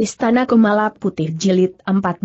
Istana Kumala Putih Jilid 14.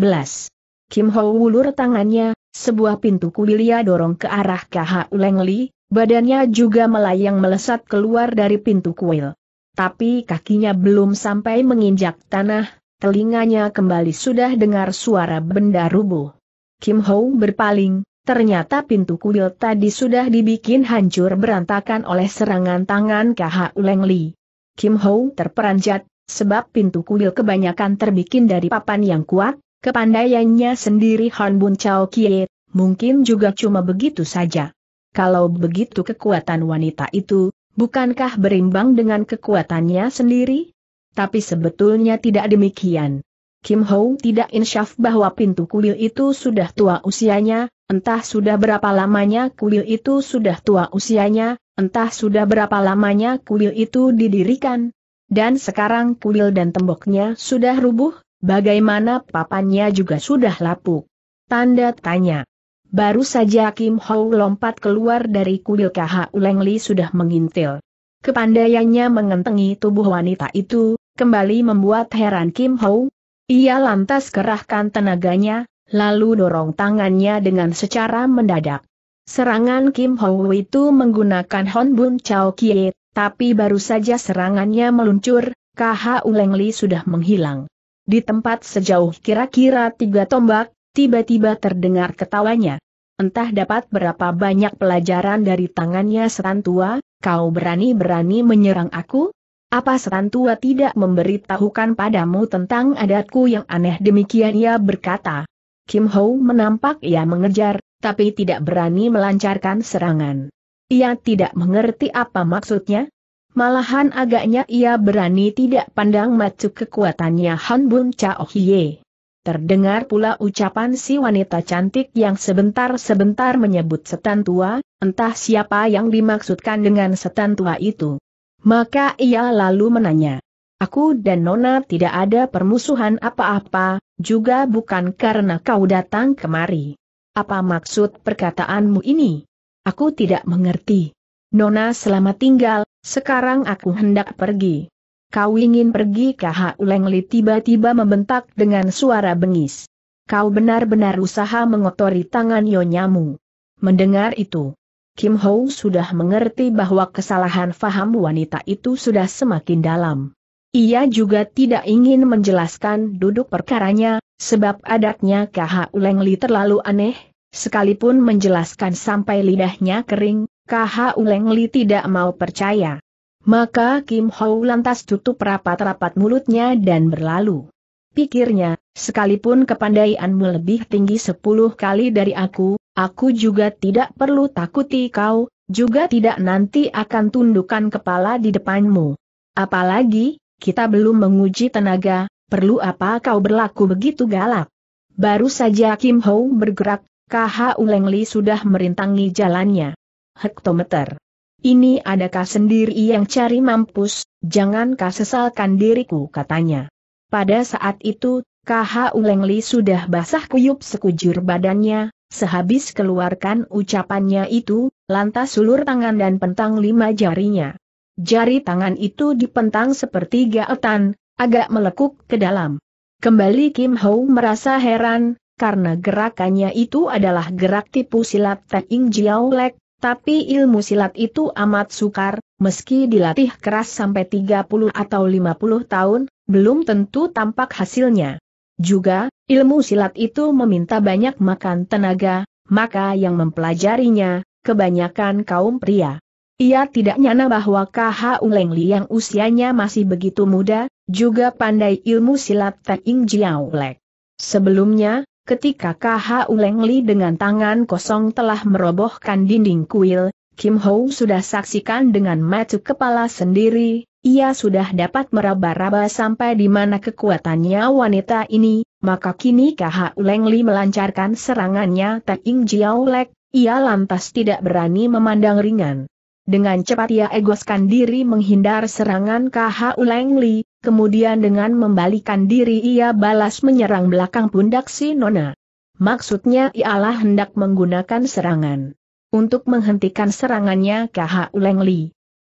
Kim Ho ulur tangannya, sebuah pintu kuil ia dorong ke arah KH Uleng Li, badannya juga melayang melesat keluar dari pintu kuil. Tapi kakinya belum sampai menginjak tanah, telinganya kembali sudah dengar suara benda rubuh. Kim Ho berpaling, Ternyata pintu kuil tadi sudah dibikin hancur berantakan oleh serangan tangan KH Uleng Li. Kim Ho terperanjat, Sebab pintu kuil kebanyakan terbikin dari papan yang kuat, kepandaiannya sendiri Han Bun Chao Kie, mungkin juga cuma begitu saja. Kalau begitu kekuatan wanita itu, bukankah berimbang dengan kekuatannya sendiri? Tapi sebetulnya tidak demikian. Kim Ho tidak insyaf bahwa pintu kuil itu sudah tua usianya, entah sudah berapa lamanya kuil itu sudah tua usianya, entah sudah berapa lamanya kuil itu didirikan, dan sekarang kuil dan temboknya sudah rubuh, bagaimana papannya juga sudah lapuk. Tanda tanya. Baru saja Kim Hou lompat keluar dari kuil KH Uleng Li sudah mengintil. Kepandaiannya mengentengi tubuh wanita itu, kembali membuat heran Kim Hou. Ia lantas kerahkan tenaganya, lalu dorong tangannya dengan secara mendadak. Serangan Kim Hou itu menggunakan Hon Bun Chao Kiet, tapi baru saja serangannya meluncur, KH Li sudah menghilang. Di tempat sejauh kira-kira tiga tombak, tiba-tiba terdengar ketawanya. Entah dapat berapa banyak pelajaran dari tangannya setan tua, kau berani-berani menyerang aku? Apa setan tua tidak memberitahukan padamu tentang adatku yang aneh demikian ia berkata. Kim Ho menampak ia mengejar, tapi tidak berani melancarkan serangan. Ia tidak mengerti apa maksudnya. Malahan agaknya ia berani tidak pandang macu kekuatannya Han Bun Chao Hye. Terdengar pula ucapan si wanita cantik yang sebentar-sebentar menyebut setan tua, entah siapa yang dimaksudkan dengan setan tua itu. Maka ia lalu menanya, Aku dan Nona tidak ada permusuhan apa-apa, juga bukan karena kau datang kemari. Apa maksud perkataanmu ini? Aku tidak mengerti. Nona selama tinggal, sekarang aku hendak pergi. Kau ingin pergi kah? Lengli tiba-tiba membentak dengan suara bengis. Kau benar-benar usaha mengotori tangan Yonyamu. Mendengar itu, Kim Ho sudah mengerti bahwa kesalahan faham wanita itu sudah semakin dalam. Ia juga tidak ingin menjelaskan duduk perkaranya, sebab adatnya KH Ulengli terlalu aneh, Sekalipun menjelaskan sampai lidahnya kering, KH Uleng Li tidak mau percaya. Maka Kim Hou lantas tutup rapat-rapat mulutnya dan berlalu. Pikirnya, sekalipun kepandaianmu lebih tinggi sepuluh kali dari aku, aku juga tidak perlu takuti kau, juga tidak nanti akan tundukkan kepala di depanmu. Apalagi, kita belum menguji tenaga, perlu apa kau berlaku begitu galak. Baru saja Kim Ho bergerak, KH Ulengli sudah merintangi jalannya. Hektometer. Ini adakah sendiri yang cari mampus, jangan sesalkan diriku katanya. Pada saat itu, KH Ulengli sudah basah kuyup sekujur badannya, sehabis keluarkan ucapannya itu, lantas sulur tangan dan pentang lima jarinya. Jari tangan itu dipentang seperti gaetan, agak melekuk ke dalam. Kembali Kim Ho merasa heran, karena gerakannya itu adalah gerak tipu silat Teking Jiao Lek, tapi ilmu silat itu amat sukar, meski dilatih keras sampai 30 atau 50 tahun, belum tentu tampak hasilnya. Juga, ilmu silat itu meminta banyak makan tenaga, maka yang mempelajarinya, kebanyakan kaum pria. Ia tidak nyana bahwa KH Uleng Li yang usianya masih begitu muda, juga pandai ilmu silat Teing Jiao Lek. Sebelumnya, Ketika KH Uleng Li dengan tangan kosong telah merobohkan dinding kuil, Kim Ho sudah saksikan dengan mata kepala sendiri, ia sudah dapat meraba-raba sampai di mana kekuatannya wanita ini, maka kini KH Uleng Li melancarkan serangannya Taing Jiao Lek, ia lantas tidak berani memandang ringan. Dengan cepat ia egoskan diri menghindar serangan KH Uleng kemudian dengan membalikan diri ia balas menyerang belakang pundak si Nona. Maksudnya ialah hendak menggunakan serangan. Untuk menghentikan serangannya KH Uleng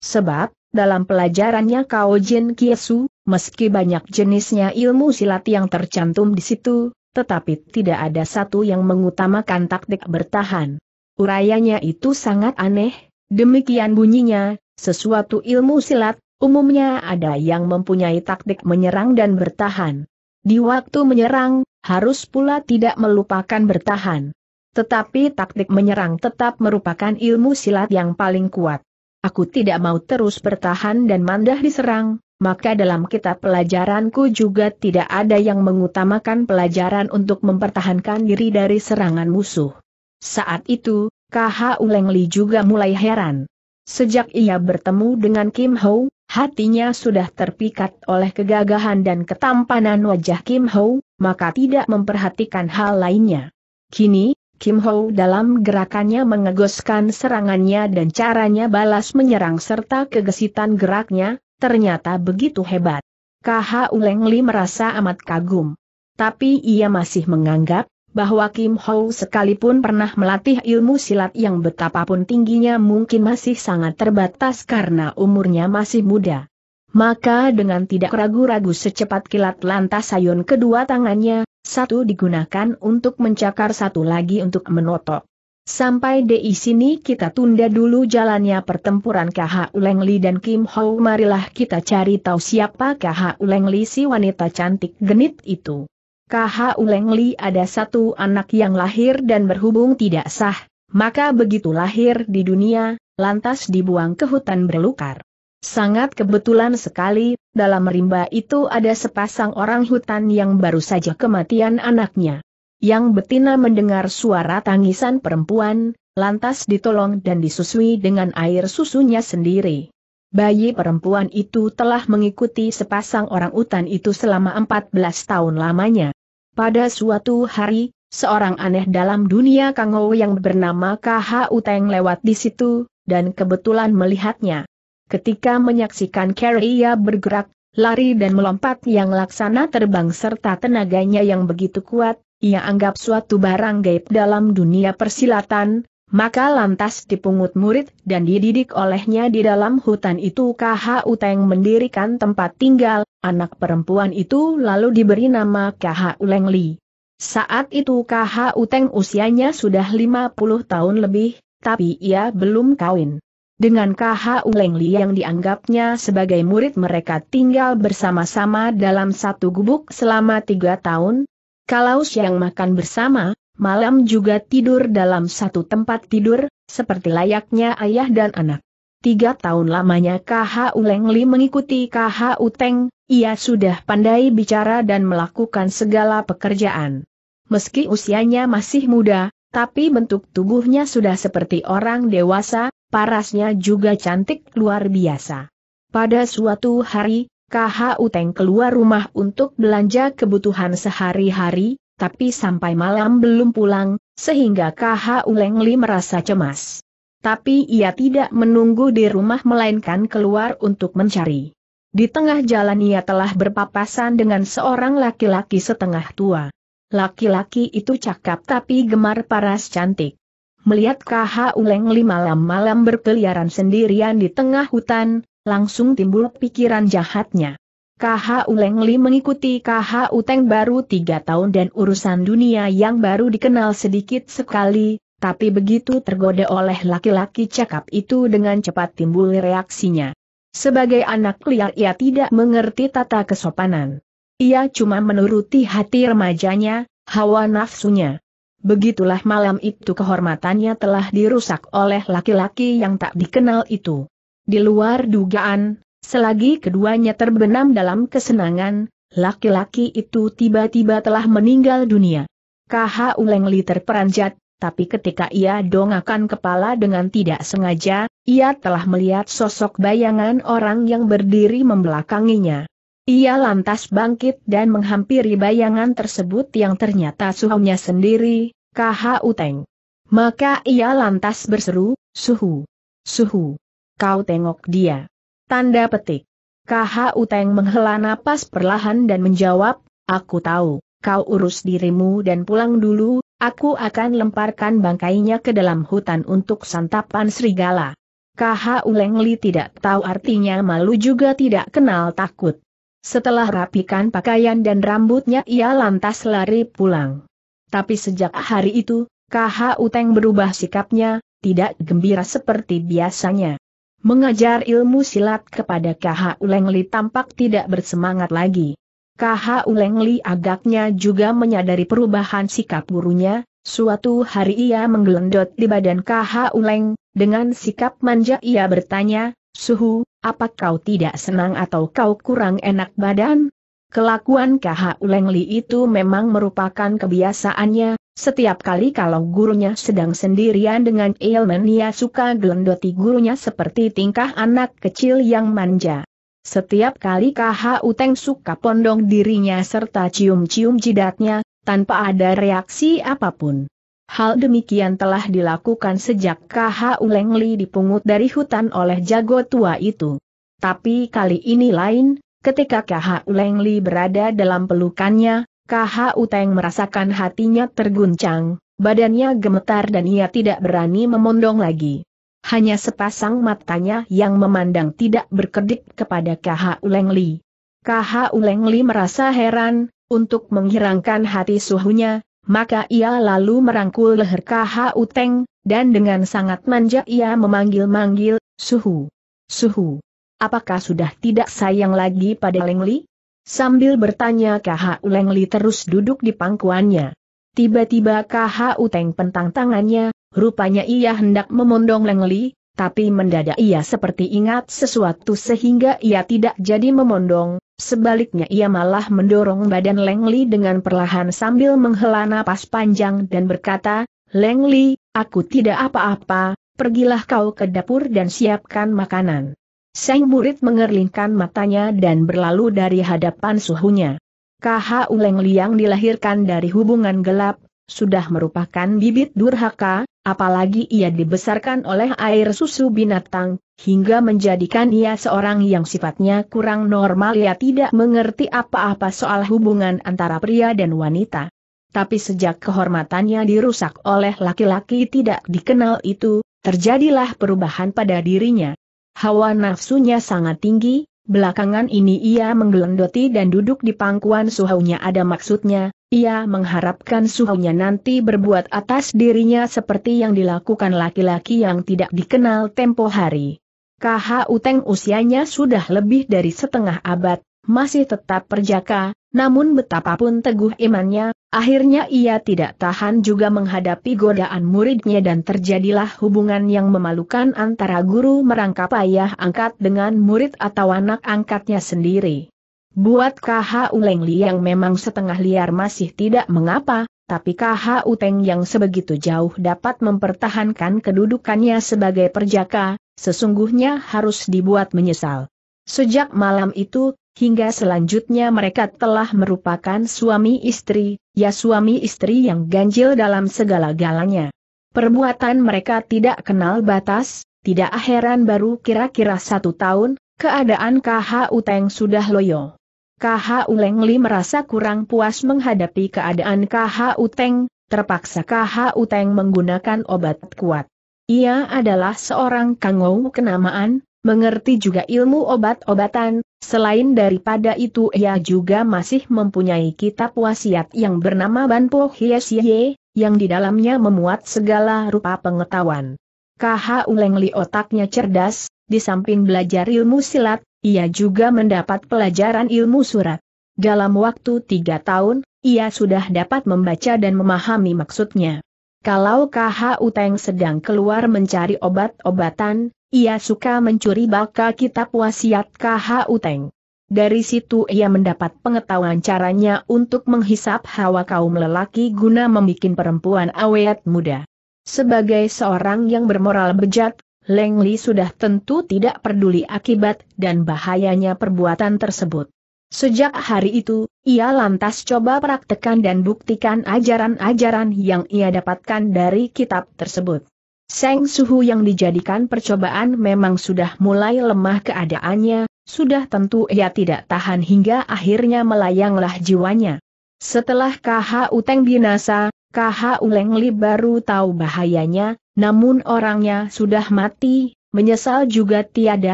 Sebab, dalam pelajarannya Kao Jin Kiesu, meski banyak jenisnya ilmu silat yang tercantum di situ, tetapi tidak ada satu yang mengutamakan taktik bertahan. Urayanya itu sangat aneh, Demikian bunyinya, sesuatu ilmu silat, umumnya ada yang mempunyai taktik menyerang dan bertahan. Di waktu menyerang, harus pula tidak melupakan bertahan. Tetapi taktik menyerang tetap merupakan ilmu silat yang paling kuat. Aku tidak mau terus bertahan dan mandah diserang, maka dalam kitab pelajaranku juga tidak ada yang mengutamakan pelajaran untuk mempertahankan diri dari serangan musuh. Saat itu, KH Uleng Li juga mulai heran. Sejak ia bertemu dengan Kim Ho, hatinya sudah terpikat oleh kegagahan dan ketampanan wajah Kim Ho, maka tidak memperhatikan hal lainnya. Kini, Kim Ho dalam gerakannya mengegoskan serangannya dan caranya balas menyerang serta kegesitan geraknya, ternyata begitu hebat. KH Uleng Li merasa amat kagum. Tapi ia masih menganggap, bahwa Kim Ho sekalipun pernah melatih ilmu silat yang betapapun tingginya mungkin masih sangat terbatas karena umurnya masih muda. Maka dengan tidak ragu-ragu secepat kilat lantas sayun kedua tangannya, satu digunakan untuk mencakar satu lagi untuk menotok. Sampai di sini kita tunda dulu jalannya pertempuran KH Li dan Kim Ho marilah kita cari tahu siapa KH Li si wanita cantik genit itu. KH Uleng Li ada satu anak yang lahir dan berhubung tidak sah, maka begitu lahir di dunia, lantas dibuang ke hutan berlukar. Sangat kebetulan sekali, dalam rimba itu ada sepasang orang hutan yang baru saja kematian anaknya. Yang betina mendengar suara tangisan perempuan, lantas ditolong dan disusui dengan air susunya sendiri. Bayi perempuan itu telah mengikuti sepasang orang utan itu selama 14 tahun lamanya. Pada suatu hari, seorang aneh dalam dunia Kango yang bernama KH Uteng lewat di situ, dan kebetulan melihatnya. Ketika menyaksikan Carrie ia bergerak, lari dan melompat yang laksana terbang serta tenaganya yang begitu kuat, ia anggap suatu barang gaib dalam dunia persilatan, maka lantas dipungut murid dan dididik olehnya di dalam hutan itu KHU Teng mendirikan tempat tinggal, anak perempuan itu lalu diberi nama KHU Leng Li. Saat itu KHU Teng usianya sudah 50 tahun lebih, tapi ia belum kawin. Dengan KHU Leng Li yang dianggapnya sebagai murid mereka tinggal bersama-sama dalam satu gubuk selama tiga tahun. Kalau siang makan bersama, malam juga tidur dalam satu tempat tidur, seperti layaknya ayah dan anak. Tiga tahun lamanya KHU Lengli mengikuti KH Uteng, ia sudah pandai bicara dan melakukan segala pekerjaan. Meski usianya masih muda, tapi bentuk tubuhnya sudah seperti orang dewasa, parasnya juga cantik luar biasa. Pada suatu hari, KH Uteng keluar rumah untuk belanja kebutuhan sehari-hari, tapi sampai malam belum pulang, sehingga KH Uleng Li merasa cemas. Tapi ia tidak menunggu di rumah melainkan keluar untuk mencari. Di tengah jalan ia telah berpapasan dengan seorang laki-laki setengah tua. Laki-laki itu cakap tapi gemar paras cantik. Melihat KH Uleng Li malam-malam berkeliaran sendirian di tengah hutan, langsung timbul pikiran jahatnya. KH Uleng Li mengikuti KH Uteng baru tiga tahun dan urusan dunia yang baru dikenal sedikit sekali, tapi begitu tergoda oleh laki-laki cakap itu dengan cepat timbul reaksinya. Sebagai anak liar ia tidak mengerti tata kesopanan. Ia cuma menuruti hati remajanya, hawa nafsunya. Begitulah malam itu kehormatannya telah dirusak oleh laki-laki yang tak dikenal itu. Di luar dugaan, Selagi keduanya terbenam dalam kesenangan, laki-laki itu tiba-tiba telah meninggal dunia. KH Ulengli terperanjat, tapi ketika ia dongakan kepala dengan tidak sengaja, ia telah melihat sosok bayangan orang yang berdiri membelakanginya. Ia lantas bangkit dan menghampiri bayangan tersebut yang ternyata suhunya sendiri, KH Uteng. Maka ia lantas berseru, Suhu! Suhu! Kau tengok dia! Tanda petik. KH Uteng menghela napas perlahan dan menjawab, aku tahu, kau urus dirimu dan pulang dulu, aku akan lemparkan bangkainya ke dalam hutan untuk santapan serigala. KH Ulengli tidak tahu artinya malu juga tidak kenal takut. Setelah rapikan pakaian dan rambutnya ia lantas lari pulang. Tapi sejak hari itu, KH Uteng berubah sikapnya, tidak gembira seperti biasanya. Mengajar ilmu silat kepada KH Ulengli tampak tidak bersemangat lagi. KH Ulengli agaknya juga menyadari perubahan sikap gurunya, suatu hari ia menggelendot di badan KH Uleng, dengan sikap manja ia bertanya, Suhu, apa kau tidak senang atau kau kurang enak badan? Kelakuan KH Ulengli itu memang merupakan kebiasaannya, setiap kali kalau gurunya sedang sendirian dengan ilmen ia suka gelendoti gurunya seperti tingkah anak kecil yang manja. Setiap kali KH Uteng suka pondong dirinya serta cium-cium jidatnya, tanpa ada reaksi apapun. Hal demikian telah dilakukan sejak KH Ulengli dipungut dari hutan oleh jago tua itu. Tapi kali ini lain, Ketika KH Leng Li berada dalam pelukannya, KH Uteng merasakan hatinya terguncang, badannya gemetar dan ia tidak berani memondong lagi. Hanya sepasang matanya yang memandang tidak berkedip kepada KH Leng Li. Ulangli Leng Li merasa heran, untuk menghilangkan hati suhunya, maka ia lalu merangkul leher KH Uteng, dan dengan sangat manja ia memanggil-manggil, suhu, suhu. Apakah sudah tidak sayang lagi pada Lengli? Sambil bertanya KHU Lengli terus duduk di pangkuannya. Tiba-tiba KHU Teng pentang tangannya, rupanya ia hendak memondong Lengli, tapi mendadak ia seperti ingat sesuatu sehingga ia tidak jadi memondong, Sebaliknya ia malah mendorong badan Lengli dengan perlahan sambil menghela napas panjang dan berkata, Lengli, aku tidak apa-apa, pergilah kau ke dapur dan siapkan makanan. Seng murid mengerlingkan matanya dan berlalu dari hadapan suhunya. KH Uleng Liang dilahirkan dari hubungan gelap, sudah merupakan bibit durhaka, apalagi ia dibesarkan oleh air susu binatang, hingga menjadikan ia seorang yang sifatnya kurang normal ia tidak mengerti apa-apa soal hubungan antara pria dan wanita. Tapi sejak kehormatannya dirusak oleh laki-laki tidak dikenal itu, terjadilah perubahan pada dirinya. Hawa nafsunya sangat tinggi, belakangan ini ia menggelendoti dan duduk di pangkuan suhunya ada maksudnya, ia mengharapkan suhunya nanti berbuat atas dirinya seperti yang dilakukan laki-laki yang tidak dikenal tempo hari. KH Uteng usianya sudah lebih dari setengah abad, masih tetap perjaka, namun betapapun teguh imannya, Akhirnya ia tidak tahan juga menghadapi godaan muridnya dan terjadilah hubungan yang memalukan antara guru merangkap ayah angkat dengan murid atau anak angkatnya sendiri. Buat KH Uleng Li yang memang setengah liar masih tidak mengapa, tapi KH Uteng yang sebegitu jauh dapat mempertahankan kedudukannya sebagai perjaka, sesungguhnya harus dibuat menyesal. Sejak malam itu, Hingga selanjutnya mereka telah merupakan suami istri, ya suami istri yang ganjil dalam segala galanya. Perbuatan mereka tidak kenal batas, tidak heran baru kira-kira satu tahun, keadaan KH Uteng sudah loyo. KH Uleng Li merasa kurang puas menghadapi keadaan KH Uteng, terpaksa KH Uteng menggunakan obat kuat. Ia adalah seorang kangou kenamaan, mengerti juga ilmu obat-obatan, selain daripada itu ia juga masih mempunyai kitab wasiat yang bernama Banpo Hiesye, yang di dalamnya memuat segala rupa pengetahuan. KH Ulengli otaknya cerdas, di samping belajar ilmu silat, ia juga mendapat pelajaran ilmu surat. Dalam waktu tiga tahun, ia sudah dapat membaca dan memahami maksudnya. Kalau KHU Uteng sedang keluar mencari obat-obatan, ia suka mencuri baka kitab wasiat KHU Uteng. Dari situ ia mendapat pengetahuan caranya untuk menghisap hawa kaum lelaki guna membuat perempuan awet muda. Sebagai seorang yang bermoral bejat, Leng Li sudah tentu tidak peduli akibat dan bahayanya perbuatan tersebut. Sejak hari itu, ia lantas coba praktekan dan buktikan ajaran-ajaran yang ia dapatkan dari kitab tersebut. Seng Suhu yang dijadikan percobaan memang sudah mulai lemah keadaannya, sudah tentu ia tidak tahan hingga akhirnya melayanglah jiwanya. Setelah KH Uteng binasa, KH Uleng Li baru tahu bahayanya, namun orangnya sudah mati, menyesal juga tiada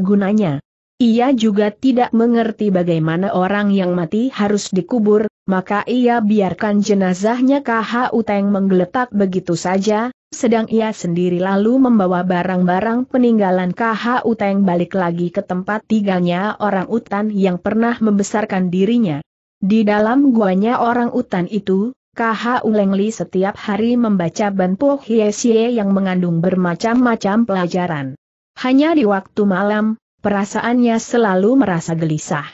gunanya. Ia juga tidak mengerti bagaimana orang yang mati harus dikubur, maka ia biarkan jenazahnya KH Uteng menggeletak begitu saja, sedang ia sendiri lalu membawa barang-barang peninggalan KH Uteng balik lagi ke tempat tinggalnya orang utan yang pernah membesarkan dirinya. Di dalam guanya orang utan itu, KH Ulengli setiap hari membaca Banpo Hiesie yang mengandung bermacam-macam pelajaran. Hanya di waktu malam, perasaannya selalu merasa gelisah.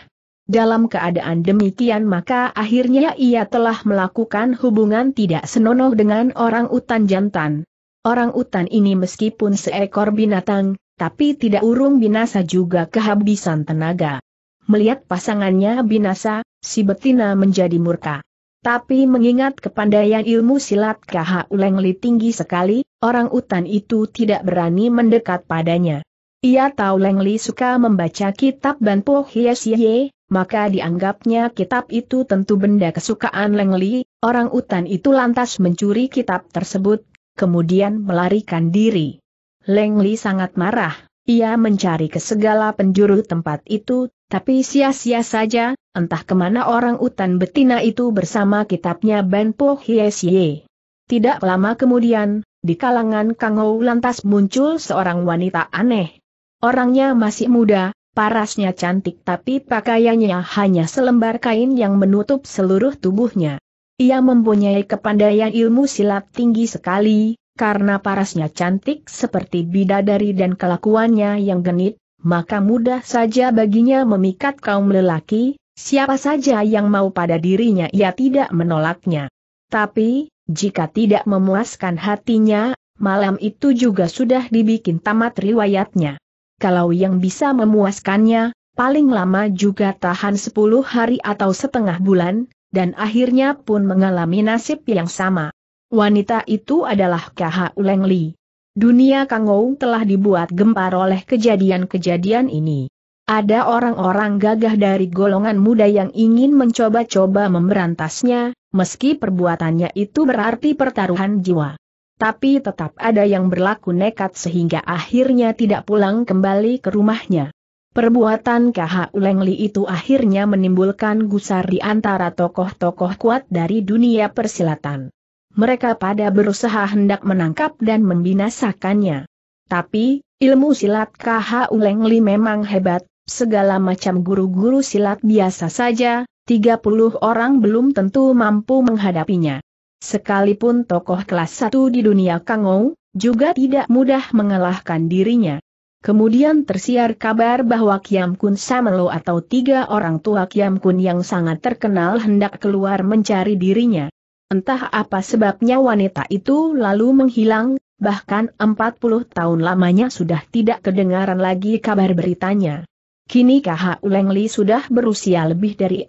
Dalam keadaan demikian maka akhirnya ia telah melakukan hubungan tidak senonoh dengan orang utan jantan. Orang utan ini meskipun seekor binatang, tapi tidak urung binasa juga kehabisan tenaga. Melihat pasangannya binasa, si betina menjadi murka. Tapi mengingat kepandaian ilmu silat KH Ulengli tinggi sekali, orang utan itu tidak berani mendekat padanya. Ia tahu Leng Li suka membaca kitab Banpo Hiesye, maka dianggapnya kitab itu tentu benda kesukaan Leng Li, orang utan itu lantas mencuri kitab tersebut, kemudian melarikan diri. Leng Li sangat marah, ia mencari ke segala penjuru tempat itu, tapi sia-sia saja, entah kemana orang utan betina itu bersama kitabnya Banpo Hiesye. Tidak lama kemudian, di kalangan Kangou lantas muncul seorang wanita aneh, Orangnya masih muda, parasnya cantik tapi pakaiannya hanya selembar kain yang menutup seluruh tubuhnya. Ia mempunyai kepandaian ilmu silat tinggi sekali, karena parasnya cantik seperti bidadari dan kelakuannya yang genit, maka mudah saja baginya memikat kaum lelaki, siapa saja yang mau pada dirinya ia tidak menolaknya. Tapi, jika tidak memuaskan hatinya, malam itu juga sudah dibikin tamat riwayatnya kalau yang bisa memuaskannya, paling lama juga tahan 10 hari atau setengah bulan, dan akhirnya pun mengalami nasib yang sama. Wanita itu adalah KH Uleng Li. Dunia Kangou telah dibuat gempar oleh kejadian-kejadian ini. Ada orang-orang gagah dari golongan muda yang ingin mencoba-coba memberantasnya, meski perbuatannya itu berarti pertaruhan jiwa tapi tetap ada yang berlaku nekat sehingga akhirnya tidak pulang kembali ke rumahnya. Perbuatan KH Ulengli itu akhirnya menimbulkan gusar di antara tokoh-tokoh kuat dari dunia persilatan. Mereka pada berusaha hendak menangkap dan membinasakannya. Tapi, ilmu silat KH Ulengli memang hebat, segala macam guru-guru silat biasa saja, 30 orang belum tentu mampu menghadapinya. Sekalipun tokoh kelas satu di dunia Kangou, juga tidak mudah mengalahkan dirinya. Kemudian tersiar kabar bahwa Kiam Kun Samelo atau tiga orang tua Kiam Kun yang sangat terkenal hendak keluar mencari dirinya. Entah apa sebabnya wanita itu lalu menghilang, bahkan 40 tahun lamanya sudah tidak kedengaran lagi kabar beritanya. Kini Kaha Ulengli sudah berusia lebih dari 60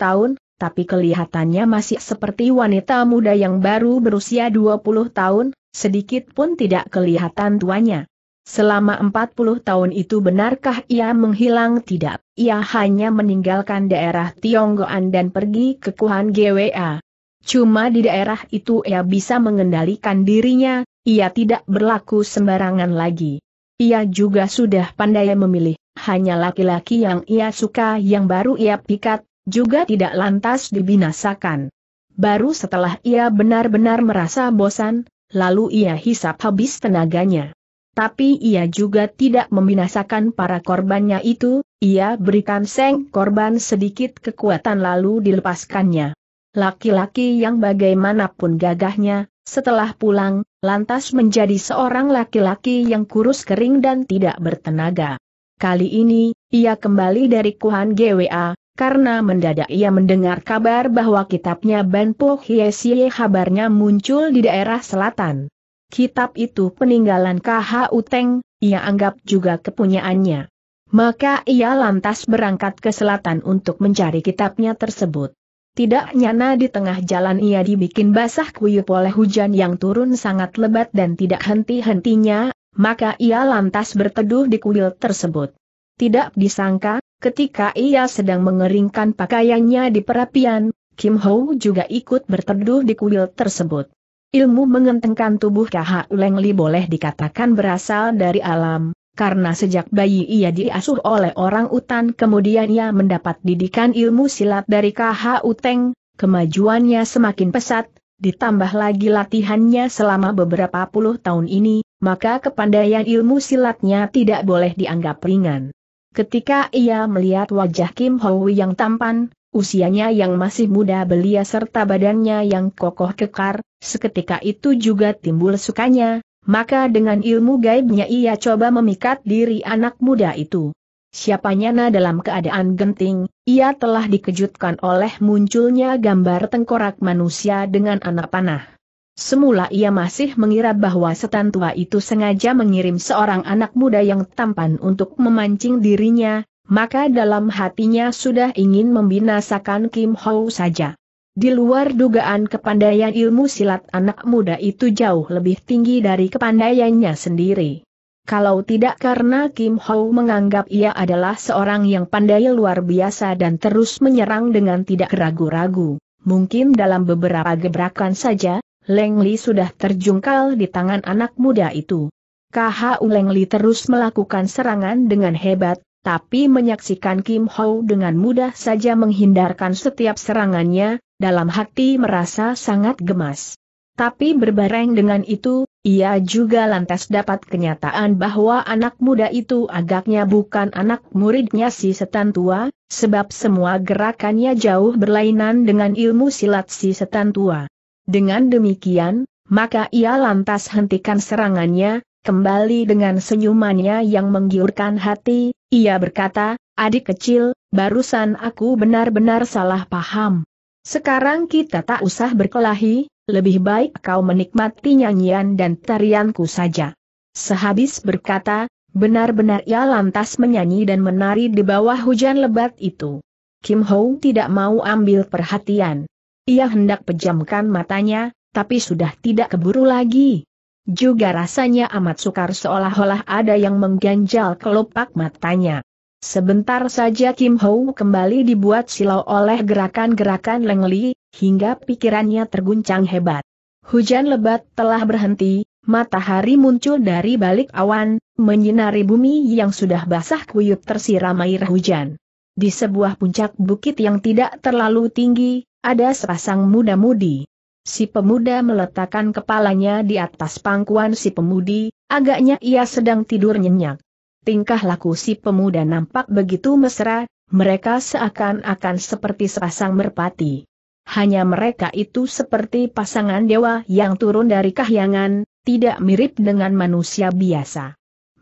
tahun, tapi kelihatannya masih seperti wanita muda yang baru berusia 20 tahun, sedikit pun tidak kelihatan tuanya. Selama 40 tahun itu benarkah ia menghilang tidak? Ia hanya meninggalkan daerah Tionggoan dan pergi ke Kuhan GWA. Cuma di daerah itu ia bisa mengendalikan dirinya, ia tidak berlaku sembarangan lagi. Ia juga sudah pandai memilih, hanya laki-laki yang ia suka yang baru ia pikat, juga tidak lantas dibinasakan. Baru setelah ia benar-benar merasa bosan, lalu ia hisap habis tenaganya. Tapi ia juga tidak membinasakan para korbannya itu, ia berikan seng korban sedikit kekuatan lalu dilepaskannya. Laki-laki yang bagaimanapun gagahnya, setelah pulang, lantas menjadi seorang laki-laki yang kurus kering dan tidak bertenaga. Kali ini, ia kembali dari Kuhan GWA, karena mendadak ia mendengar kabar bahwa kitabnya Banpo Hiesie kabarnya muncul di daerah selatan. Kitab itu peninggalan KH Teng, ia anggap juga kepunyaannya. Maka ia lantas berangkat ke selatan untuk mencari kitabnya tersebut. Tidak nyana di tengah jalan ia dibikin basah kuyup oleh hujan yang turun sangat lebat dan tidak henti-hentinya, maka ia lantas berteduh di kuil tersebut. Tidak disangka, Ketika ia sedang mengeringkan pakaiannya di perapian, Kim Ho juga ikut berteduh di kuil tersebut. Ilmu mengentengkan tubuh Kha Leng Li boleh dikatakan berasal dari alam, karena sejak bayi ia diasuh oleh orang utan kemudian ia mendapat didikan ilmu silat dari KH Uteng, kemajuannya semakin pesat, ditambah lagi latihannya selama beberapa puluh tahun ini, maka kepandaian ilmu silatnya tidak boleh dianggap ringan. Ketika ia melihat wajah Kim Hong yang tampan, usianya yang masih muda belia serta badannya yang kokoh kekar, seketika itu juga timbul sukanya, maka dengan ilmu gaibnya ia coba memikat diri anak muda itu. Siapanya na dalam keadaan genting, ia telah dikejutkan oleh munculnya gambar tengkorak manusia dengan anak panah. Semula ia masih mengira bahwa setan tua itu sengaja mengirim seorang anak muda yang tampan untuk memancing dirinya, maka dalam hatinya sudah ingin membinasakan Kim Ho saja. Di luar dugaan kepandaian ilmu silat anak muda itu jauh lebih tinggi dari kepandaiannya sendiri. Kalau tidak karena Kim Ho menganggap ia adalah seorang yang pandai luar biasa dan terus menyerang dengan tidak ragu-ragu, mungkin dalam beberapa gebrakan saja, Leng Li sudah terjungkal di tangan anak muda itu. KHU Leng Li terus melakukan serangan dengan hebat, tapi menyaksikan Kim Ho dengan mudah saja menghindarkan setiap serangannya, dalam hati merasa sangat gemas. Tapi berbareng dengan itu, ia juga lantas dapat kenyataan bahwa anak muda itu agaknya bukan anak muridnya si setan tua, sebab semua gerakannya jauh berlainan dengan ilmu silat si setan tua. Dengan demikian, maka ia lantas hentikan serangannya, kembali dengan senyumannya yang menggiurkan hati, ia berkata, adik kecil, barusan aku benar-benar salah paham. Sekarang kita tak usah berkelahi, lebih baik kau menikmati nyanyian dan tarianku saja. Sehabis berkata, benar-benar ia lantas menyanyi dan menari di bawah hujan lebat itu. Kim Ho tidak mau ambil perhatian. Ia hendak pejamkan matanya, tapi sudah tidak keburu lagi. Juga rasanya amat sukar seolah-olah ada yang mengganjal kelopak matanya. Sebentar saja Kim Ho kembali dibuat silau oleh gerakan-gerakan lengli, hingga pikirannya terguncang hebat. Hujan lebat telah berhenti, matahari muncul dari balik awan, menyinari bumi yang sudah basah kuyup tersiram air hujan. Di sebuah puncak bukit yang tidak terlalu tinggi, ada sepasang muda-mudi. Si pemuda meletakkan kepalanya di atas pangkuan si pemudi, agaknya ia sedang tidur nyenyak. Tingkah laku si pemuda nampak begitu mesra, mereka seakan-akan seperti sepasang merpati. Hanya mereka itu seperti pasangan dewa yang turun dari kahyangan, tidak mirip dengan manusia biasa.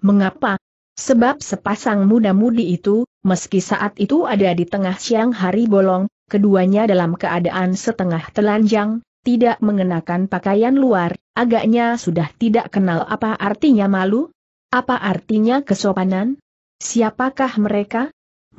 Mengapa? Sebab sepasang muda-mudi itu, meski saat itu ada di tengah siang hari bolong, keduanya dalam keadaan setengah telanjang, tidak mengenakan pakaian luar, agaknya sudah tidak kenal apa artinya malu, apa artinya kesopanan? Siapakah mereka?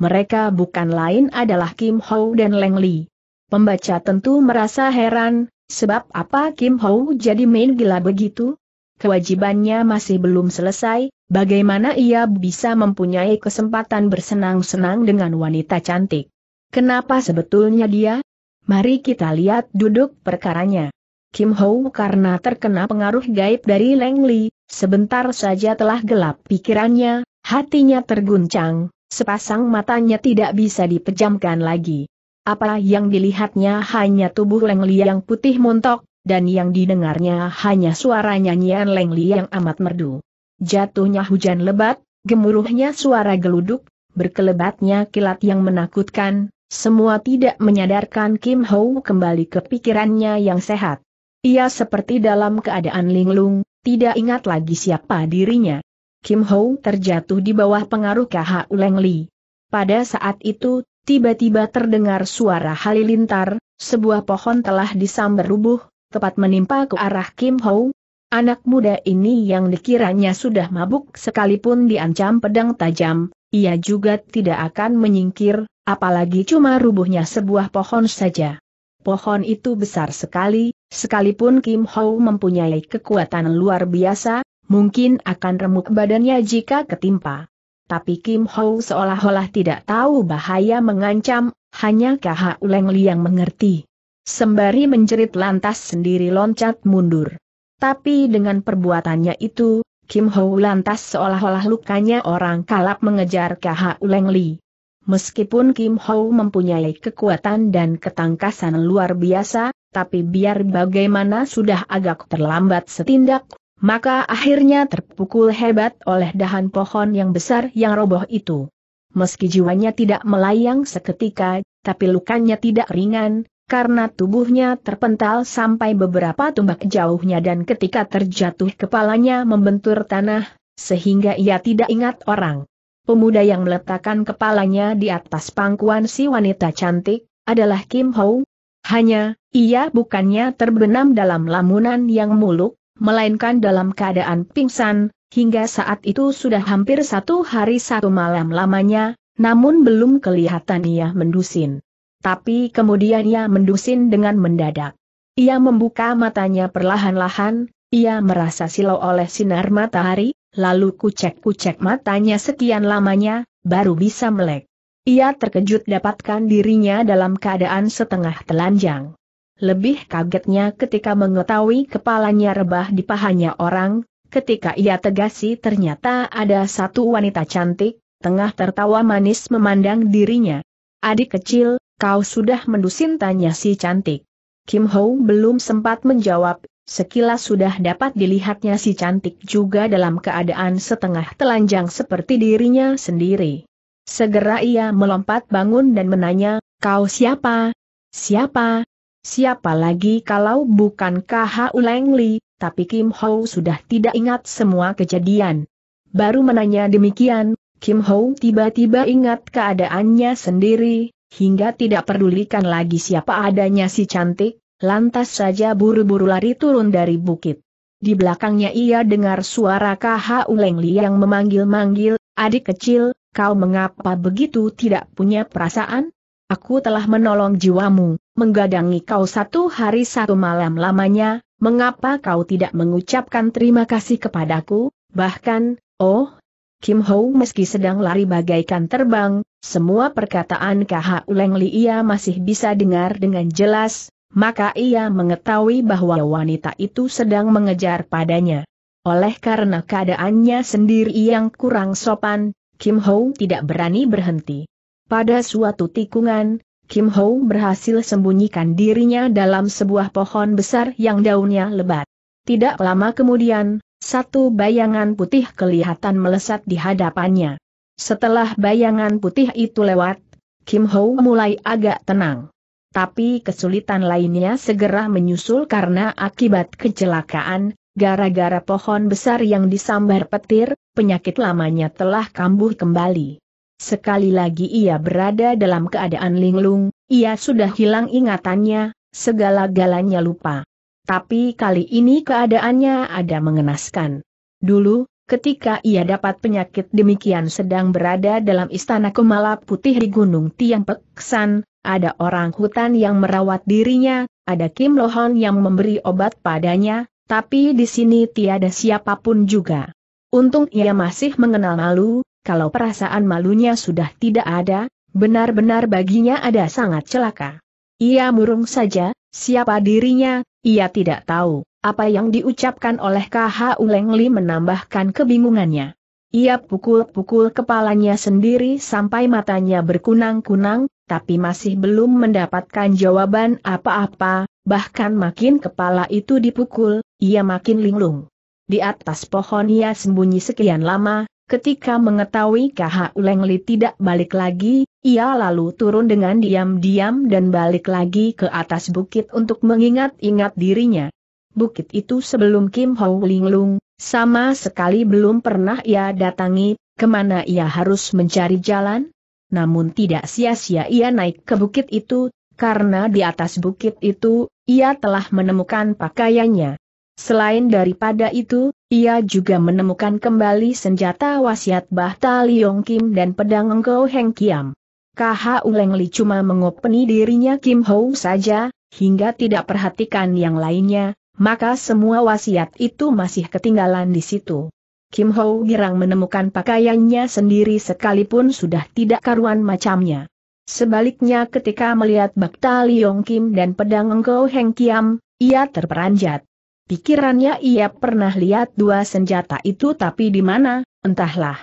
Mereka bukan lain adalah Kim Ho dan Leng Li. Pembaca tentu merasa heran, sebab apa Kim Ho jadi main gila begitu? Kewajibannya masih belum selesai, bagaimana ia bisa mempunyai kesempatan bersenang-senang dengan wanita cantik? Kenapa sebetulnya dia? Mari kita lihat duduk perkaranya. Kim Ho karena terkena pengaruh gaib dari Leng Li, sebentar saja telah gelap pikirannya, hatinya terguncang, sepasang matanya tidak bisa dipejamkan lagi. Apa yang dilihatnya hanya tubuh Leng Li yang putih montok, dan yang didengarnya hanya suara nyanyian Leng Li yang amat merdu. Jatuhnya hujan lebat, gemuruhnya suara geluduk, berkelebatnya kilat yang menakutkan, semua tidak menyadarkan Kim Ho kembali ke pikirannya yang sehat. Ia seperti dalam keadaan linglung, tidak ingat lagi siapa dirinya. Kim Ho terjatuh di bawah pengaruh KH Uleng Li. Pada saat itu, tiba-tiba terdengar suara halilintar, sebuah pohon telah disambar rubuh, tepat menimpa ke arah Kim Ho, Anak muda ini yang dikiranya sudah mabuk sekalipun diancam pedang tajam, ia juga tidak akan menyingkir, apalagi cuma rubuhnya sebuah pohon saja. Pohon itu besar sekali, sekalipun Kim Ho mempunyai kekuatan luar biasa, mungkin akan remuk badannya jika ketimpa. Tapi Kim Ho seolah-olah tidak tahu bahaya mengancam, hanya KH Uleng Li yang mengerti. Sembari menjerit lantas sendiri loncat mundur. Tapi dengan perbuatannya itu, Kim Ho lantas seolah-olah lukanya orang kalap mengejar KH Uleng Li. Meskipun Kim Ho mempunyai kekuatan dan ketangkasan luar biasa, tapi biar bagaimana sudah agak terlambat setindak, maka akhirnya terpukul hebat oleh dahan pohon yang besar yang roboh itu. Meski jiwanya tidak melayang seketika, tapi lukanya tidak ringan, karena tubuhnya terpental sampai beberapa tumbak jauhnya dan ketika terjatuh kepalanya membentur tanah, sehingga ia tidak ingat orang. Pemuda yang meletakkan kepalanya di atas pangkuan si wanita cantik, adalah Kim Ho. Hanya, ia bukannya terbenam dalam lamunan yang muluk, melainkan dalam keadaan pingsan, hingga saat itu sudah hampir satu hari satu malam lamanya, namun belum kelihatan ia mendusin. Tapi kemudian ia mendusin dengan mendadak. Ia membuka matanya perlahan-lahan, ia merasa silau oleh sinar matahari, lalu kucek-kucek matanya sekian lamanya, baru bisa melek. Ia terkejut dapatkan dirinya dalam keadaan setengah telanjang. Lebih kagetnya ketika mengetahui kepalanya rebah di pahanya orang, ketika ia tegasi ternyata ada satu wanita cantik, tengah tertawa manis memandang dirinya. Adik kecil, kau sudah mendusin tanya si cantik. Kim Ho belum sempat menjawab, Sekilas sudah dapat dilihatnya si cantik juga dalam keadaan setengah telanjang seperti dirinya sendiri. Segera ia melompat bangun dan menanya, kau siapa? Siapa? Siapa lagi kalau bukan KH Uleng Li, tapi Kim Ho sudah tidak ingat semua kejadian. Baru menanya demikian, Kim Ho tiba-tiba ingat keadaannya sendiri, hingga tidak pedulikan lagi siapa adanya si cantik, lantas saja buru-buru lari turun dari bukit. Di belakangnya ia dengar suara KH Ulengli yang memanggil-manggil, adik kecil, kau mengapa begitu tidak punya perasaan? Aku telah menolong jiwamu, menggadangi kau satu hari satu malam lamanya, mengapa kau tidak mengucapkan terima kasih kepadaku, bahkan, oh, Kim Ho meski sedang lari bagaikan terbang, semua perkataan KH Ulengli ia masih bisa dengar dengan jelas, maka ia mengetahui bahwa wanita itu sedang mengejar padanya. Oleh karena keadaannya sendiri yang kurang sopan, Kim Ho tidak berani berhenti. Pada suatu tikungan, Kim Ho berhasil sembunyikan dirinya dalam sebuah pohon besar yang daunnya lebat. Tidak lama kemudian, satu bayangan putih kelihatan melesat di hadapannya. Setelah bayangan putih itu lewat, Kim Ho mulai agak tenang. Tapi kesulitan lainnya segera menyusul karena akibat kecelakaan, gara-gara pohon besar yang disambar petir, penyakit lamanya telah kambuh kembali. Sekali lagi ia berada dalam keadaan linglung, ia sudah hilang ingatannya, segala-galanya lupa. Tapi kali ini keadaannya ada mengenaskan. Dulu, ketika ia dapat penyakit demikian sedang berada dalam istana Kemala Putih di Gunung Tiang Peksan, ada orang hutan yang merawat dirinya, ada Kim Lohon yang memberi obat padanya, tapi di sini tiada siapapun juga. Untung ia masih mengenal malu, kalau perasaan malunya sudah tidak ada, benar-benar baginya ada sangat celaka. Ia murung saja, siapa dirinya, ia tidak tahu. Apa yang diucapkan oleh KH Uleng Li menambahkan kebingungannya. Ia pukul-pukul kepalanya sendiri sampai matanya berkunang-kunang, tapi masih belum mendapatkan jawaban apa-apa, bahkan makin kepala itu dipukul, ia makin linglung. Di atas pohon ia sembunyi sekian lama, ketika mengetahui KH Ulengli tidak balik lagi, ia lalu turun dengan diam-diam dan balik lagi ke atas bukit untuk mengingat-ingat dirinya. Bukit itu sebelum Kim Ho linglung, sama sekali belum pernah ia datangi, kemana ia harus mencari jalan? namun tidak sia-sia ia naik ke bukit itu, karena di atas bukit itu, ia telah menemukan pakaiannya. Selain daripada itu, ia juga menemukan kembali senjata wasiat Bahta Liong Kim dan pedang Engkau Heng Kiam. KH Uleng Li cuma mengopeni dirinya Kim Ho saja, hingga tidak perhatikan yang lainnya, maka semua wasiat itu masih ketinggalan di situ. Kim Ho Girang menemukan pakaiannya sendiri sekalipun sudah tidak karuan macamnya. Sebaliknya ketika melihat Bakta Liong Kim dan pedang Engkau Heng Kiam, ia terperanjat. Pikirannya ia pernah lihat dua senjata itu tapi di mana, entahlah.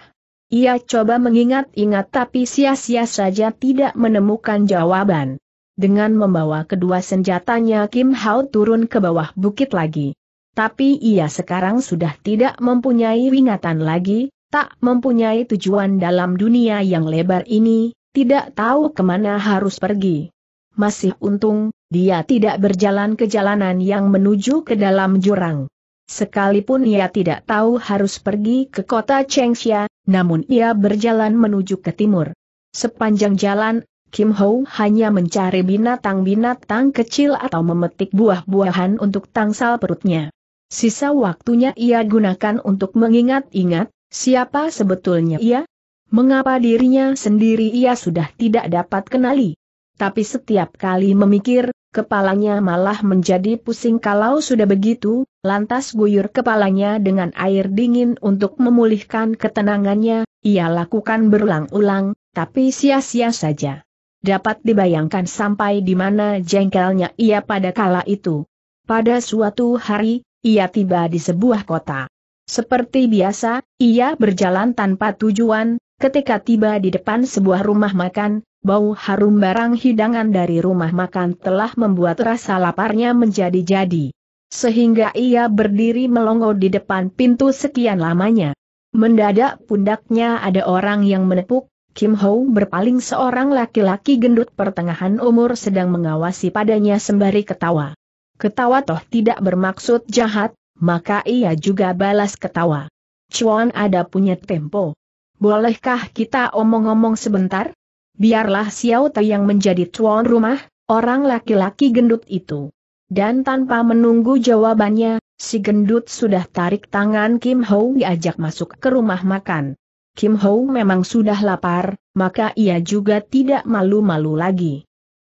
Ia coba mengingat-ingat tapi sia-sia saja tidak menemukan jawaban. Dengan membawa kedua senjatanya Kim Hao turun ke bawah bukit lagi tapi ia sekarang sudah tidak mempunyai ingatan lagi, tak mempunyai tujuan dalam dunia yang lebar ini, tidak tahu kemana harus pergi. Masih untung, dia tidak berjalan ke jalanan yang menuju ke dalam jurang. Sekalipun ia tidak tahu harus pergi ke kota Chengxia, namun ia berjalan menuju ke timur. Sepanjang jalan, Kim Ho hanya mencari binatang-binatang kecil atau memetik buah-buahan untuk tangsal perutnya. Sisa waktunya ia gunakan untuk mengingat-ingat, siapa sebetulnya ia? Mengapa dirinya sendiri ia sudah tidak dapat kenali? Tapi setiap kali memikir, kepalanya malah menjadi pusing kalau sudah begitu, lantas guyur kepalanya dengan air dingin untuk memulihkan ketenangannya, ia lakukan berulang-ulang, tapi sia-sia saja. Dapat dibayangkan sampai di mana jengkelnya ia pada kala itu. Pada suatu hari, ia tiba di sebuah kota. Seperti biasa, ia berjalan tanpa tujuan, ketika tiba di depan sebuah rumah makan, bau harum barang hidangan dari rumah makan telah membuat rasa laparnya menjadi jadi. Sehingga ia berdiri melongo di depan pintu sekian lamanya. Mendadak pundaknya ada orang yang menepuk, Kim Ho berpaling seorang laki-laki gendut pertengahan umur sedang mengawasi padanya sembari ketawa. Ketawa toh tidak bermaksud jahat, maka ia juga balas ketawa. Cuan ada punya tempo. Bolehkah kita omong-omong sebentar? Biarlah Xiao Tai yang menjadi tuan rumah, orang laki-laki gendut itu. Dan tanpa menunggu jawabannya, si gendut sudah tarik tangan Kim Ho diajak masuk ke rumah makan. Kim Ho memang sudah lapar, maka ia juga tidak malu-malu lagi.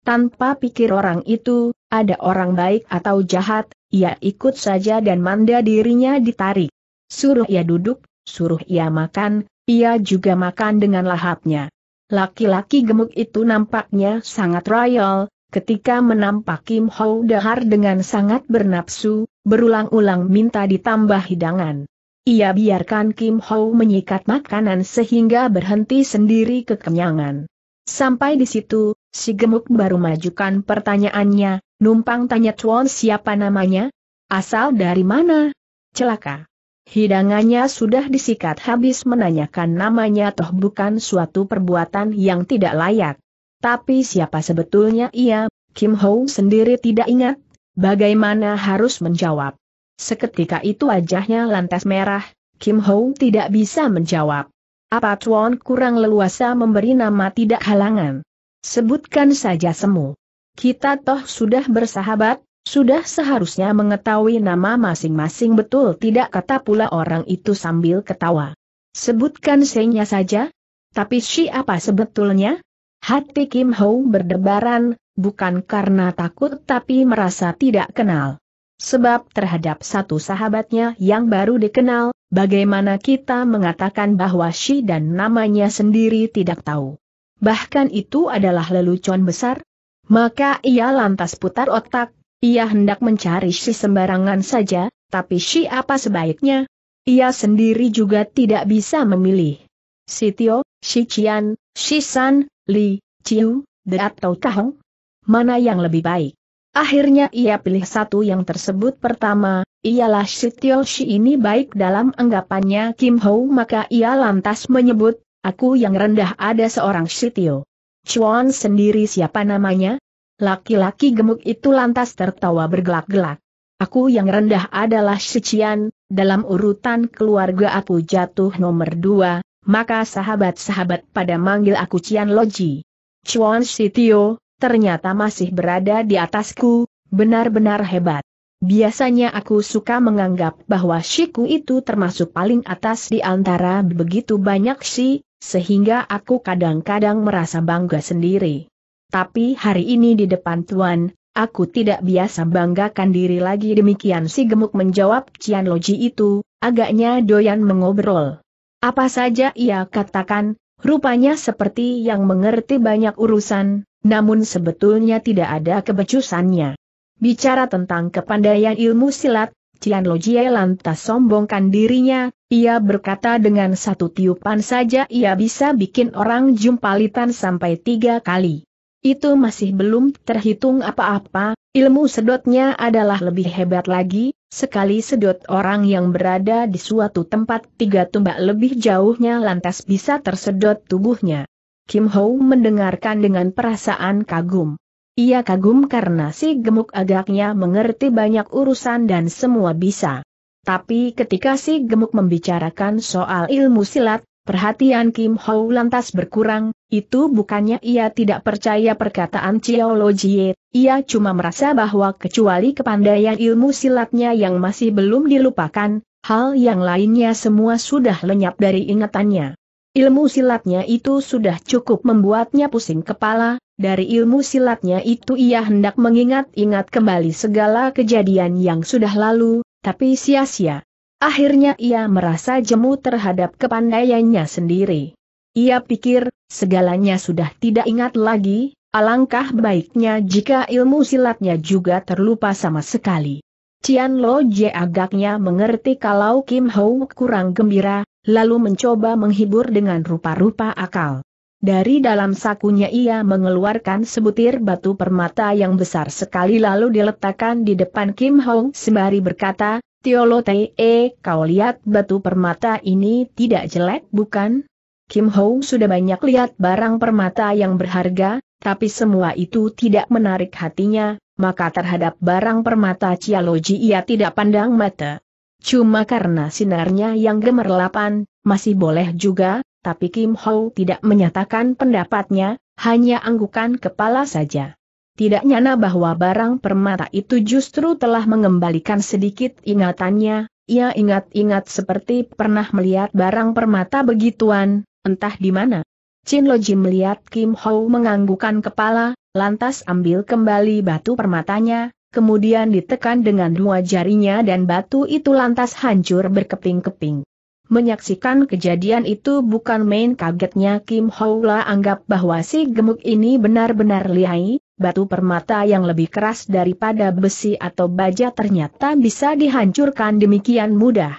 Tanpa pikir orang itu, ada orang baik atau jahat, ia ikut saja dan manda dirinya ditarik. Suruh ia duduk, suruh ia makan, ia juga makan dengan lahapnya. Laki-laki gemuk itu nampaknya sangat royal, ketika menampak Kim Ho Dahar dengan sangat bernapsu, berulang-ulang minta ditambah hidangan. Ia biarkan Kim Ho menyikat makanan sehingga berhenti sendiri kekenyangan. Sampai di situ, Si gemuk baru majukan pertanyaannya, numpang tanya Chuan siapa namanya? Asal dari mana? Celaka. Hidangannya sudah disikat habis menanyakan namanya toh bukan suatu perbuatan yang tidak layak. Tapi siapa sebetulnya ia, Kim Ho sendiri tidak ingat, bagaimana harus menjawab. Seketika itu wajahnya lantas merah, Kim Ho tidak bisa menjawab. Apa Chuan kurang leluasa memberi nama tidak halangan? Sebutkan saja semu. Kita toh sudah bersahabat, sudah seharusnya mengetahui nama masing-masing betul tidak kata pula orang itu sambil ketawa. Sebutkan senya saja? Tapi siapa sebetulnya? Hati Kim Ho berdebaran, bukan karena takut tapi merasa tidak kenal. Sebab terhadap satu sahabatnya yang baru dikenal, bagaimana kita mengatakan bahwa Shi dan namanya sendiri tidak tahu bahkan itu adalah lelucon besar. Maka ia lantas putar otak, ia hendak mencari si sembarangan saja, tapi si apa sebaiknya? Ia sendiri juga tidak bisa memilih. Si Tio, Si Qian, Si San, Li, Chiu, De atau Tahong? Mana yang lebih baik? Akhirnya ia pilih satu yang tersebut pertama, ialah Sitiol Shi ini baik dalam anggapannya Kim Ho maka ia lantas menyebut, Aku yang rendah ada seorang Shitio. Chuan sendiri siapa namanya? Laki-laki gemuk itu lantas tertawa bergelak-gelak. Aku yang rendah adalah Shichian. dalam urutan keluarga aku jatuh nomor dua, maka sahabat-sahabat pada manggil aku Cian Loji. Chuan Shitio, ternyata masih berada di atasku, benar-benar hebat. Biasanya aku suka menganggap bahwa Shiku itu termasuk paling atas di antara begitu banyak si sehingga aku kadang-kadang merasa bangga sendiri. Tapi hari ini di depan Tuan, aku tidak biasa banggakan diri lagi demikian si gemuk menjawab Cian Loji itu, agaknya doyan mengobrol. Apa saja ia katakan, rupanya seperti yang mengerti banyak urusan, namun sebetulnya tidak ada kebecusannya. Bicara tentang kepandaian ilmu silat, Cian Jie lantas sombongkan dirinya, ia berkata dengan satu tiupan saja ia bisa bikin orang jumpalitan sampai tiga kali. Itu masih belum terhitung apa-apa, ilmu sedotnya adalah lebih hebat lagi, sekali sedot orang yang berada di suatu tempat tiga tumbak lebih jauhnya lantas bisa tersedot tubuhnya. Kim Ho mendengarkan dengan perasaan kagum. Ia kagum karena si gemuk agaknya mengerti banyak urusan dan semua bisa. Tapi ketika si gemuk membicarakan soal ilmu silat, perhatian Kim Ho lantas berkurang, itu bukannya ia tidak percaya perkataan Jie, ia cuma merasa bahwa kecuali kepandaian ilmu silatnya yang masih belum dilupakan, hal yang lainnya semua sudah lenyap dari ingatannya. Ilmu silatnya itu sudah cukup membuatnya pusing kepala, dari ilmu silatnya itu ia hendak mengingat-ingat kembali segala kejadian yang sudah lalu, tapi sia-sia. Akhirnya ia merasa jemu terhadap kepandaiannya sendiri. Ia pikir, segalanya sudah tidak ingat lagi, alangkah baiknya jika ilmu silatnya juga terlupa sama sekali. Cian Lo Je agaknya mengerti kalau Kim Ho kurang gembira, lalu mencoba menghibur dengan rupa-rupa akal. Dari dalam sakunya ia mengeluarkan sebutir batu permata yang besar sekali lalu diletakkan di depan Kim Hong sembari berkata, Tiolo Te, eh, kau lihat batu permata ini tidak jelek bukan? Kim Hong sudah banyak lihat barang permata yang berharga, tapi semua itu tidak menarik hatinya, maka terhadap barang permata cialoji ia tidak pandang mata. Cuma karena sinarnya yang gemerlapan, masih boleh juga, tapi Kim Ho tidak menyatakan pendapatnya, hanya anggukan kepala saja. Tidak nyana bahwa barang permata itu justru telah mengembalikan sedikit ingatannya, ia ingat-ingat seperti pernah melihat barang permata begituan, entah di mana. Chin Lo Jim melihat Kim Ho menganggukan kepala, lantas ambil kembali batu permatanya, kemudian ditekan dengan dua jarinya dan batu itu lantas hancur berkeping-keping. Menyaksikan kejadian itu bukan main kagetnya Kim Houla anggap bahwa si gemuk ini benar-benar lihai, batu permata yang lebih keras daripada besi atau baja ternyata bisa dihancurkan demikian mudah.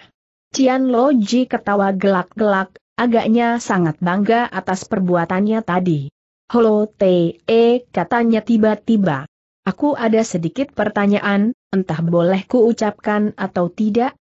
Cian Lo Ji ketawa gelak-gelak, agaknya sangat bangga atas perbuatannya tadi. Holo Te, katanya tiba-tiba. Aku ada sedikit pertanyaan, entah boleh ku ucapkan atau tidak,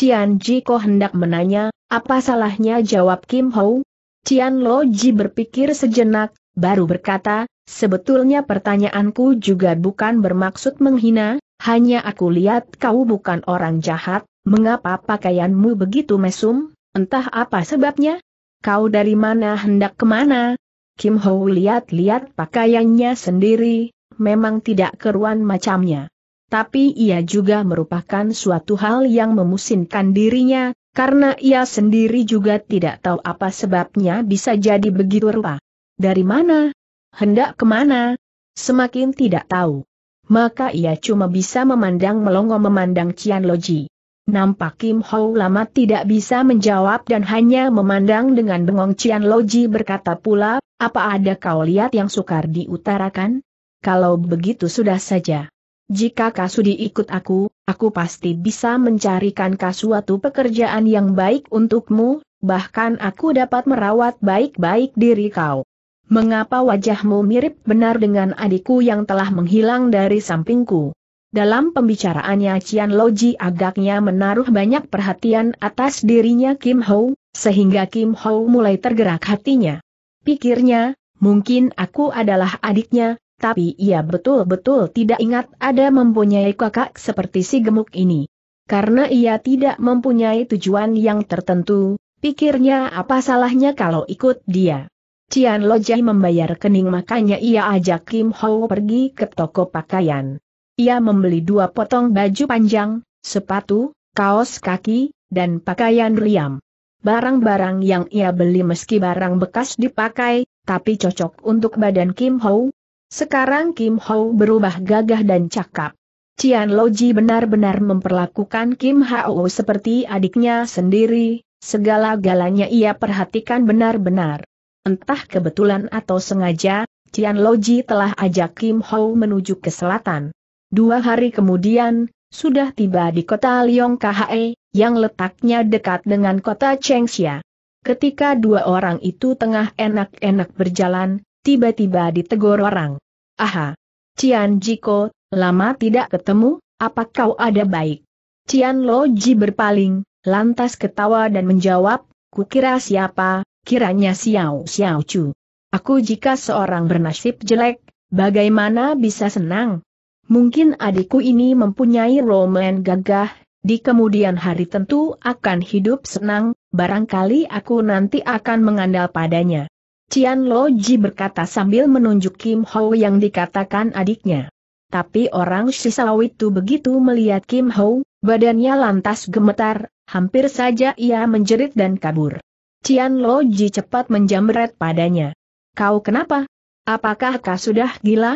Cian Ko hendak menanya, apa salahnya jawab Kim Ho? Cian Lo Ji berpikir sejenak, baru berkata, sebetulnya pertanyaanku juga bukan bermaksud menghina, hanya aku lihat kau bukan orang jahat, mengapa pakaianmu begitu mesum, entah apa sebabnya? Kau dari mana hendak kemana? Kim Ho lihat-lihat pakaiannya sendiri, memang tidak keruan macamnya tapi ia juga merupakan suatu hal yang memusinkan dirinya, karena ia sendiri juga tidak tahu apa sebabnya bisa jadi begitu rupa. Dari mana? Hendak kemana? Semakin tidak tahu. Maka ia cuma bisa memandang melongo memandang Cian Loji. Nampak Kim Hou lama tidak bisa menjawab dan hanya memandang dengan bengong Cian Loji berkata pula, apa ada kau lihat yang sukar diutarakan? Kalau begitu sudah saja. Jika Kasudi ikut aku, aku pasti bisa mencarikan Kasuatu pekerjaan yang baik untukmu, bahkan aku dapat merawat baik-baik diri kau. Mengapa wajahmu mirip benar dengan adikku yang telah menghilang dari sampingku? Dalam pembicaraannya Cian Loji agaknya menaruh banyak perhatian atas dirinya Kim Ho, sehingga Kim Ho mulai tergerak hatinya. Pikirnya, mungkin aku adalah adiknya, tapi ia betul-betul tidak ingat ada mempunyai kakak seperti si gemuk ini. Karena ia tidak mempunyai tujuan yang tertentu, pikirnya apa salahnya kalau ikut dia. Cian Lojai membayar kening makanya ia ajak Kim Ho pergi ke toko pakaian. Ia membeli dua potong baju panjang, sepatu, kaos kaki, dan pakaian riam. Barang-barang yang ia beli meski barang bekas dipakai, tapi cocok untuk badan Kim Ho, sekarang Kim Ho berubah gagah dan cakap. Cian Loji benar-benar memperlakukan Kim Hao seperti adiknya sendiri, segala-galanya ia perhatikan benar-benar. Entah kebetulan atau sengaja, Cian Loji telah ajak Kim Ho menuju ke selatan. Dua hari kemudian, sudah tiba di kota Liong KHE, yang letaknya dekat dengan kota Chengxia. Ketika dua orang itu tengah enak-enak berjalan, tiba-tiba ditegur orang. Aha! Cian Jiko, lama tidak ketemu, apa kau ada baik? Cian Loji berpaling, lantas ketawa dan menjawab, kukira siapa, kiranya Xiao Xiao Chu. Aku jika seorang bernasib jelek, bagaimana bisa senang? Mungkin adikku ini mempunyai roman gagah, di kemudian hari tentu akan hidup senang, barangkali aku nanti akan mengandal padanya. Cian Lo Ji berkata sambil menunjuk Kim Ho yang dikatakan adiknya. Tapi orang Shisao itu begitu melihat Kim Ho, badannya lantas gemetar, hampir saja ia menjerit dan kabur. Cian Lo Ji cepat menjamret padanya. Kau kenapa? Apakah kau sudah gila?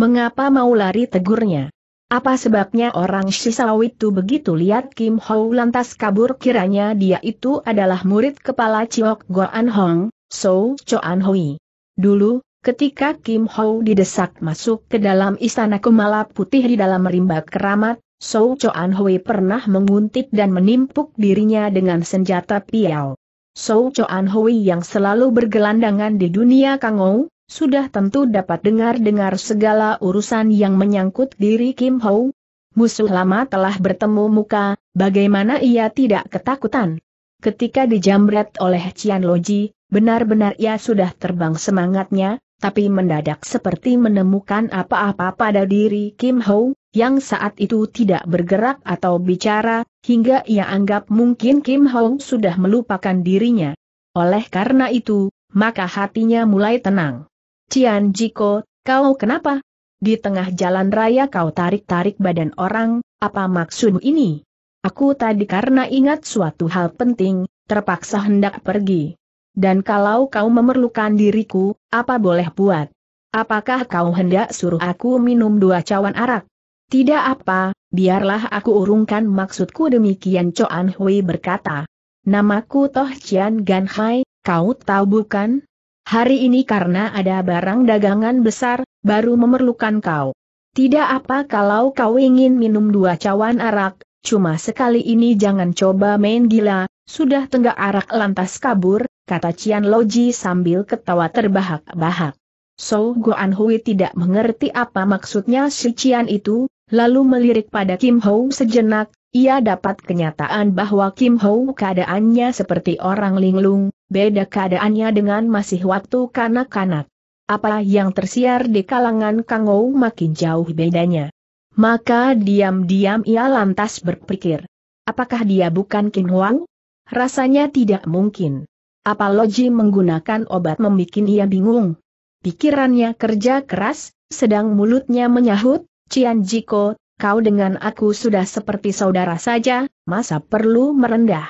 Mengapa mau lari tegurnya? Apa sebabnya orang Shisao itu begitu lihat Kim Ho lantas kabur kiranya dia itu adalah murid kepala Chiok Goan Hong? So Choan Hui. Dulu, ketika Kim Ho didesak masuk ke dalam istana Kumala Putih di dalam rimba keramat, So Choan Hui pernah menguntit dan menimpuk dirinya dengan senjata piao. So Choan Hui yang selalu bergelandangan di dunia Kangou, sudah tentu dapat dengar-dengar segala urusan yang menyangkut diri Kim Ho. Musuh lama telah bertemu muka, bagaimana ia tidak ketakutan? Ketika dijamret oleh Cian Loji, benar-benar ia sudah terbang semangatnya, tapi mendadak seperti menemukan apa-apa pada diri Kim Ho, yang saat itu tidak bergerak atau bicara, hingga ia anggap mungkin Kim Ho sudah melupakan dirinya. Oleh karena itu, maka hatinya mulai tenang. Cian Jiko, kau kenapa? Di tengah jalan raya kau tarik-tarik badan orang, apa maksud ini? Aku tadi karena ingat suatu hal penting, terpaksa hendak pergi. Dan kalau kau memerlukan diriku, apa boleh buat? Apakah kau hendak suruh aku minum dua cawan arak? Tidak apa, biarlah aku urungkan maksudku demikian Coan Hui berkata. Namaku Toh Chian Gan Hai, kau tahu bukan? Hari ini karena ada barang dagangan besar, baru memerlukan kau. Tidak apa kalau kau ingin minum dua cawan arak, Cuma sekali ini jangan coba main gila, sudah tenggak arak lantas kabur, kata Cian Loji sambil ketawa terbahak-bahak. So Goan Hui tidak mengerti apa maksudnya si Cian itu, lalu melirik pada Kim Ho sejenak, ia dapat kenyataan bahwa Kim Ho keadaannya seperti orang linglung, beda keadaannya dengan masih waktu kanak-kanak. Apa yang tersiar di kalangan Kang Ho makin jauh bedanya. Maka diam-diam ia lantas berpikir. Apakah dia bukan King Huang? Rasanya tidak mungkin. Loji menggunakan obat membuat ia bingung. Pikirannya kerja keras, sedang mulutnya menyahut, Cian Jiko, kau dengan aku sudah seperti saudara saja, masa perlu merendah.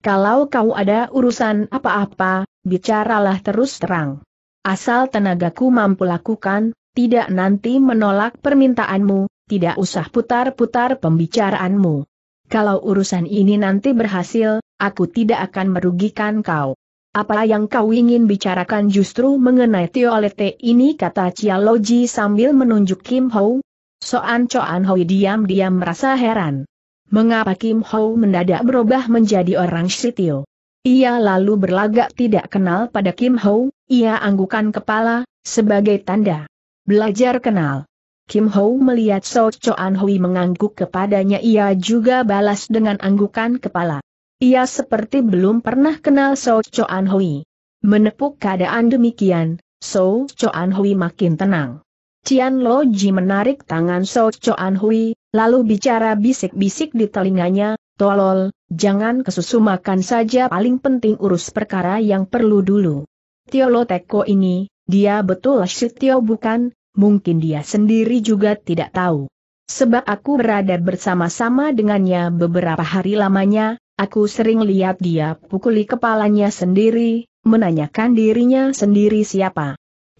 Kalau kau ada urusan apa-apa, bicaralah terus terang. Asal tenagaku mampu lakukan, tidak nanti menolak permintaanmu, tidak usah putar-putar pembicaraanmu. Kalau urusan ini nanti berhasil, aku tidak akan merugikan kau. Apa yang kau ingin bicarakan justru mengenai Tiolete ini kata Cialoji sambil menunjuk Kim Ho. Soan Choan Hoi diam-diam merasa heran. Mengapa Kim Ho mendadak berubah menjadi orang sitio? Ia lalu berlagak tidak kenal pada Kim Ho, ia anggukan kepala, sebagai tanda. Belajar kenal. Kim Ho melihat So Choan Hui mengangguk kepadanya ia juga balas dengan anggukan kepala. Ia seperti belum pernah kenal So Choan Hui. Menepuk keadaan demikian, So Choan Hui makin tenang. Cian Lo Ji menarik tangan So Choan Hui, lalu bicara bisik-bisik di telinganya, tolol, jangan kesusu makan saja paling penting urus perkara yang perlu dulu. Tio Lo Teko ini, dia betul Sitio bukan, mungkin dia sendiri juga tidak tahu. Sebab aku berada bersama-sama dengannya beberapa hari lamanya, aku sering lihat dia pukuli kepalanya sendiri, menanyakan dirinya sendiri siapa.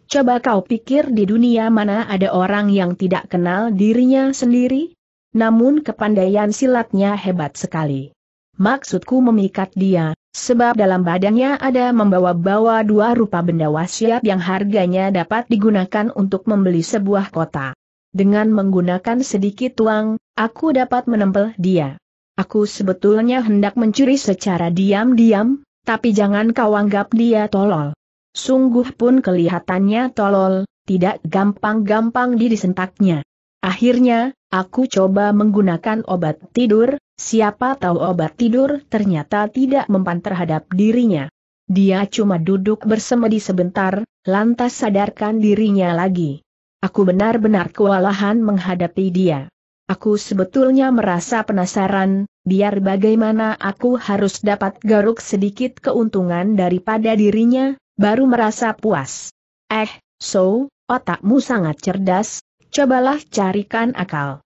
Coba kau pikir di dunia mana ada orang yang tidak kenal dirinya sendiri? Namun kepandaian silatnya hebat sekali. Maksudku memikat dia, sebab dalam badannya ada membawa-bawa dua rupa benda wasiat yang harganya dapat digunakan untuk membeli sebuah kota. Dengan menggunakan sedikit uang, aku dapat menempel dia. Aku sebetulnya hendak mencuri secara diam-diam, tapi jangan kau anggap dia tolol. Sungguh pun kelihatannya tolol, tidak gampang-gampang didisentaknya. Akhirnya, aku coba menggunakan obat tidur, Siapa tahu obat tidur ternyata tidak mempan terhadap dirinya. Dia cuma duduk bersemedi sebentar, lantas sadarkan dirinya lagi. Aku benar-benar kewalahan menghadapi dia. Aku sebetulnya merasa penasaran, biar bagaimana aku harus dapat garuk sedikit keuntungan daripada dirinya, baru merasa puas. Eh, so, otakmu sangat cerdas, cobalah carikan akal.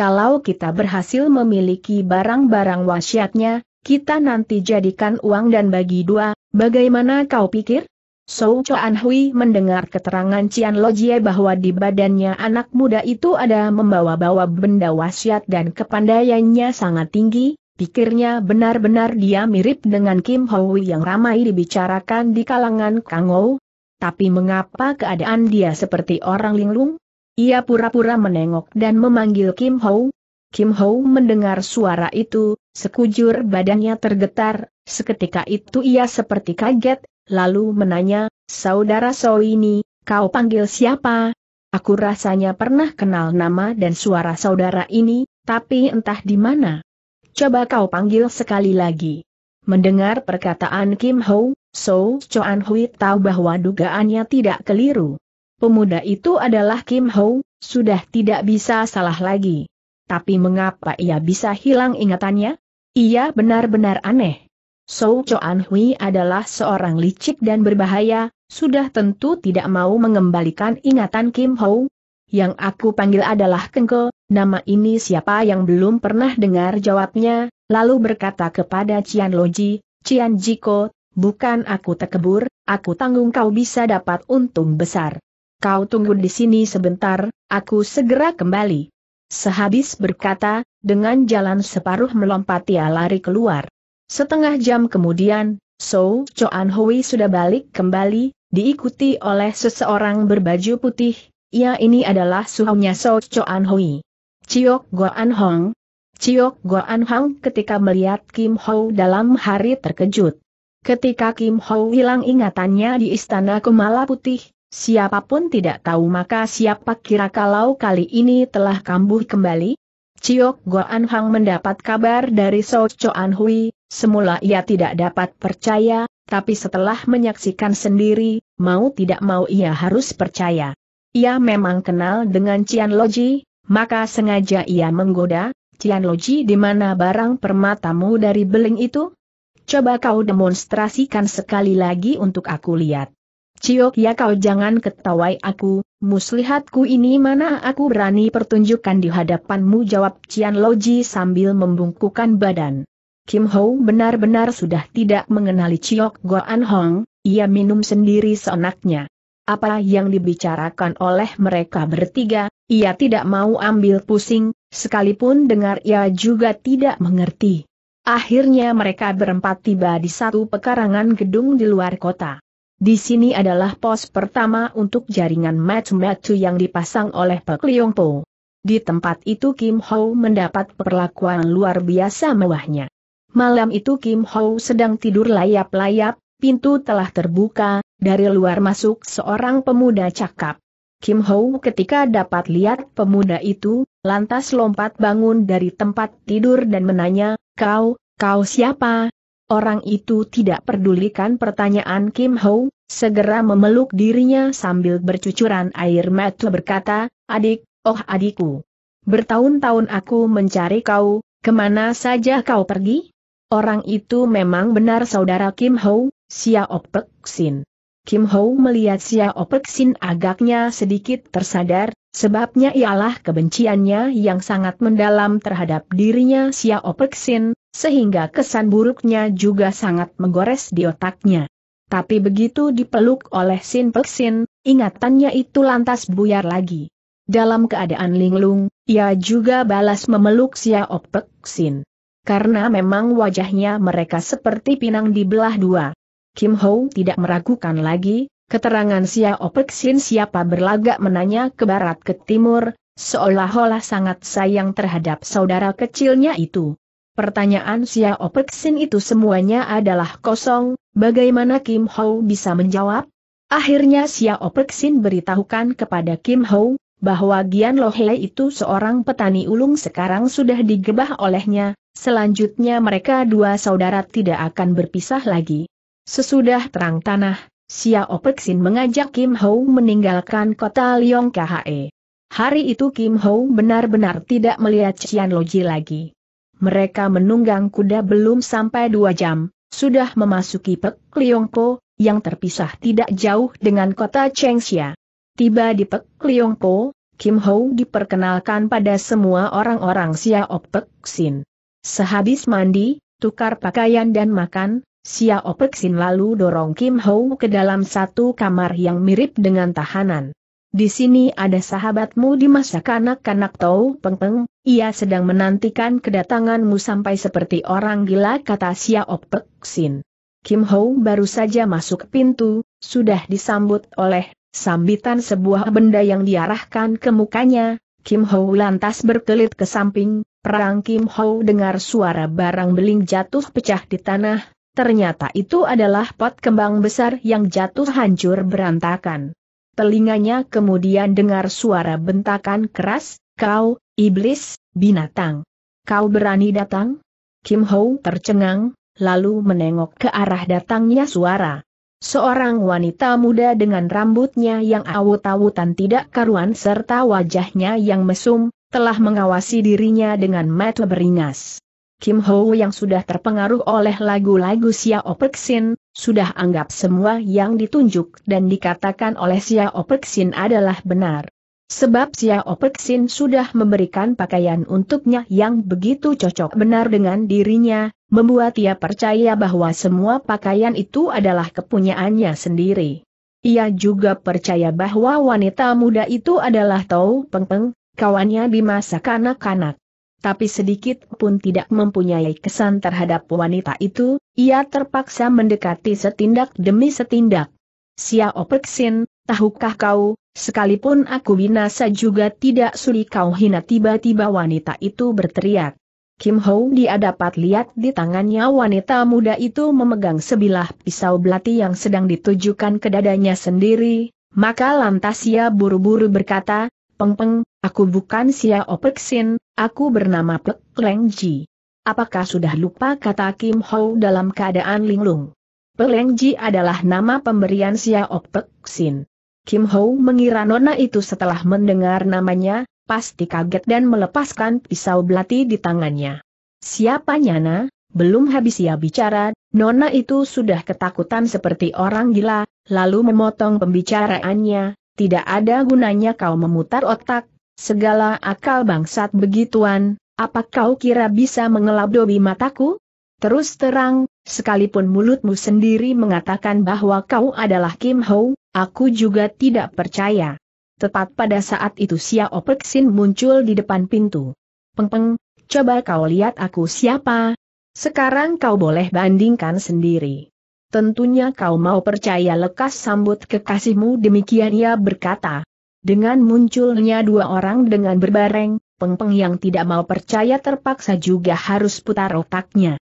Kalau kita berhasil memiliki barang-barang wasiatnya, kita nanti jadikan uang dan bagi dua, bagaimana kau pikir? Sou Chuan Hui mendengar keterangan Cian Lojie bahwa di badannya anak muda itu ada membawa-bawa benda wasiat dan kepandaiannya sangat tinggi, pikirnya benar-benar dia mirip dengan Kim Wei yang ramai dibicarakan di kalangan Kangou. Tapi mengapa keadaan dia seperti orang linglung? Ia pura-pura menengok dan memanggil Kim Ho. Kim Ho mendengar suara itu, sekujur badannya tergetar, seketika itu ia seperti kaget, lalu menanya, Saudara So ini, kau panggil siapa? Aku rasanya pernah kenal nama dan suara saudara ini, tapi entah di mana. Coba kau panggil sekali lagi. Mendengar perkataan Kim Ho, So Choan Hui tahu bahwa dugaannya tidak keliru. Pemuda itu adalah Kim Ho, sudah tidak bisa salah lagi. Tapi mengapa ia bisa hilang ingatannya? Ia benar-benar aneh. Sou Choan Hui adalah seorang licik dan berbahaya, sudah tentu tidak mau mengembalikan ingatan Kim Ho. Yang aku panggil adalah Kengko, nama ini siapa yang belum pernah dengar jawabnya, lalu berkata kepada Cian Loji, Cian Jiko, bukan aku tekebur, aku tanggung kau bisa dapat untung besar kau tunggu di sini sebentar, aku segera kembali. Sehabis berkata, dengan jalan separuh melompat ia lari keluar. Setengah jam kemudian, So Choan Hui sudah balik kembali, diikuti oleh seseorang berbaju putih, ia ya, ini adalah suhunya So Choan Hui. Ciok Goan Hong. Ciok Goan Hong ketika melihat Kim Ho dalam hari terkejut. Ketika Kim Ho hilang ingatannya di istana kemala Putih, Siapapun tidak tahu maka siapa kira kalau kali ini telah kambuh kembali? Ciok Goan Hang mendapat kabar dari So Choan Hui, semula ia tidak dapat percaya, tapi setelah menyaksikan sendiri, mau tidak mau ia harus percaya. Ia memang kenal dengan Cian Loji, maka sengaja ia menggoda, Cian Loji di mana barang permatamu dari beling itu? Coba kau demonstrasikan sekali lagi untuk aku lihat. Ciok ya kau jangan ketawai aku, muslihatku ini mana aku berani pertunjukkan di hadapanmu jawab Cian Loji sambil membungkukan badan. Kim Ho benar-benar sudah tidak mengenali Ciok Goan Hong, ia minum sendiri seenaknya. Apa yang dibicarakan oleh mereka bertiga, ia tidak mau ambil pusing, sekalipun dengar ia juga tidak mengerti. Akhirnya mereka berempat tiba di satu pekarangan gedung di luar kota. Di sini adalah pos pertama untuk jaringan match-match yang dipasang oleh Pek Leong Po. Di tempat itu Kim Ho mendapat perlakuan luar biasa mewahnya. Malam itu Kim Ho sedang tidur layap-layap, pintu telah terbuka, dari luar masuk seorang pemuda cakap. Kim Ho ketika dapat lihat pemuda itu, lantas lompat bangun dari tempat tidur dan menanya, kau, kau siapa? Orang itu tidak pedulikan pertanyaan Kim Ho, segera memeluk dirinya sambil bercucuran air mata berkata, adik, oh adikku. Bertahun-tahun aku mencari kau, kemana saja kau pergi? Orang itu memang benar saudara Kim Ho, Sia Opek Sin. Kim Ho melihat Sia Opek Sin agaknya sedikit tersadar, sebabnya ialah kebenciannya yang sangat mendalam terhadap dirinya Sia Opek Sin, sehingga kesan buruknya juga sangat menggores di otaknya. Tapi begitu dipeluk oleh Sin Peksin, ingatannya itu lantas buyar lagi. Dalam keadaan linglung, ia juga balas memeluk Xiao Peksin. Karena memang wajahnya mereka seperti pinang di belah dua. Kim Ho tidak meragukan lagi, keterangan Xiao Peksin siapa berlagak menanya ke barat ke timur, seolah-olah sangat sayang terhadap saudara kecilnya itu. Pertanyaan Xiao Peksin itu semuanya adalah kosong, bagaimana Kim Ho bisa menjawab? Akhirnya Xiao Peksin beritahukan kepada Kim Ho, bahwa Gian Lohe itu seorang petani ulung sekarang sudah digebah olehnya, selanjutnya mereka dua saudara tidak akan berpisah lagi. Sesudah terang tanah, Xiao Peksin mengajak Kim Ho meninggalkan kota Liong KHE. Hari itu Kim Ho benar-benar tidak melihat Cian Loji lagi. Mereka menunggang kuda belum sampai dua jam, sudah memasuki Pek Liongko, yang terpisah tidak jauh dengan kota Chengxia. Tiba di Pek Liongko, Kim Ho diperkenalkan pada semua orang-orang Xiao Pek Xin. Sehabis mandi, tukar pakaian dan makan, Xiao Pek Xin lalu dorong Kim Ho ke dalam satu kamar yang mirip dengan tahanan. Di sini ada sahabatmu di masa kanak-kanak tahu, Peng Peng, ia sedang menantikan kedatanganmu sampai seperti orang gila kata Xiao Pek Sin. Kim Ho baru saja masuk pintu, sudah disambut oleh sambitan sebuah benda yang diarahkan ke mukanya, Kim Ho lantas berkelit ke samping, perang Kim Ho dengar suara barang beling jatuh pecah di tanah, ternyata itu adalah pot kembang besar yang jatuh hancur berantakan telinganya kemudian dengar suara bentakan keras, kau, iblis, binatang. Kau berani datang? Kim Ho tercengang, lalu menengok ke arah datangnya suara. Seorang wanita muda dengan rambutnya yang awut-awutan tidak karuan serta wajahnya yang mesum, telah mengawasi dirinya dengan mata beringas. Kim Ho yang sudah terpengaruh oleh lagu-lagu Xiao Peksin, sudah anggap semua yang ditunjuk dan dikatakan oleh Xiao Perksin adalah benar. Sebab Xiao Perksin sudah memberikan pakaian untuknya yang begitu cocok benar dengan dirinya, membuat ia percaya bahwa semua pakaian itu adalah kepunyaannya sendiri. Ia juga percaya bahwa wanita muda itu adalah Tau Peng Peng, kawannya di masa kanak-kanak tapi sedikit pun tidak mempunyai kesan terhadap wanita itu, ia terpaksa mendekati setindak demi setindak. Xiao Peksin, tahukah kau, sekalipun aku binasa juga tidak sulit kau hina tiba-tiba wanita itu berteriak. Kim Ho dia dapat lihat di tangannya wanita muda itu memegang sebilah pisau belati yang sedang ditujukan ke dadanya sendiri, maka lantas ia buru-buru berkata, Peng Peng, aku bukan Sia Peksin, aku bernama Pek Leng Ji. Apakah sudah lupa kata Kim Ho dalam keadaan linglung? Leng Ji adalah nama pemberian Sia Peksin. Kim Ho mengira nona itu setelah mendengar namanya, pasti kaget dan melepaskan pisau belati di tangannya. Siapa Nyana? Belum habis ia bicara, nona itu sudah ketakutan seperti orang gila, lalu memotong pembicaraannya, tidak ada gunanya kau memutar otak, segala akal bangsat begituan, apa kau kira bisa mengeladobi mataku? Terus terang, sekalipun mulutmu sendiri mengatakan bahwa kau adalah Kim Ho, aku juga tidak percaya. Tepat pada saat itu Sia Opeksin muncul di depan pintu. Peng peng, coba kau lihat aku siapa. Sekarang kau boleh bandingkan sendiri. Tentunya kau mau percaya lekas sambut kekasihmu demikian ia berkata. Dengan munculnya dua orang dengan berbareng, pengpeng -peng yang tidak mau percaya terpaksa juga harus putar otaknya.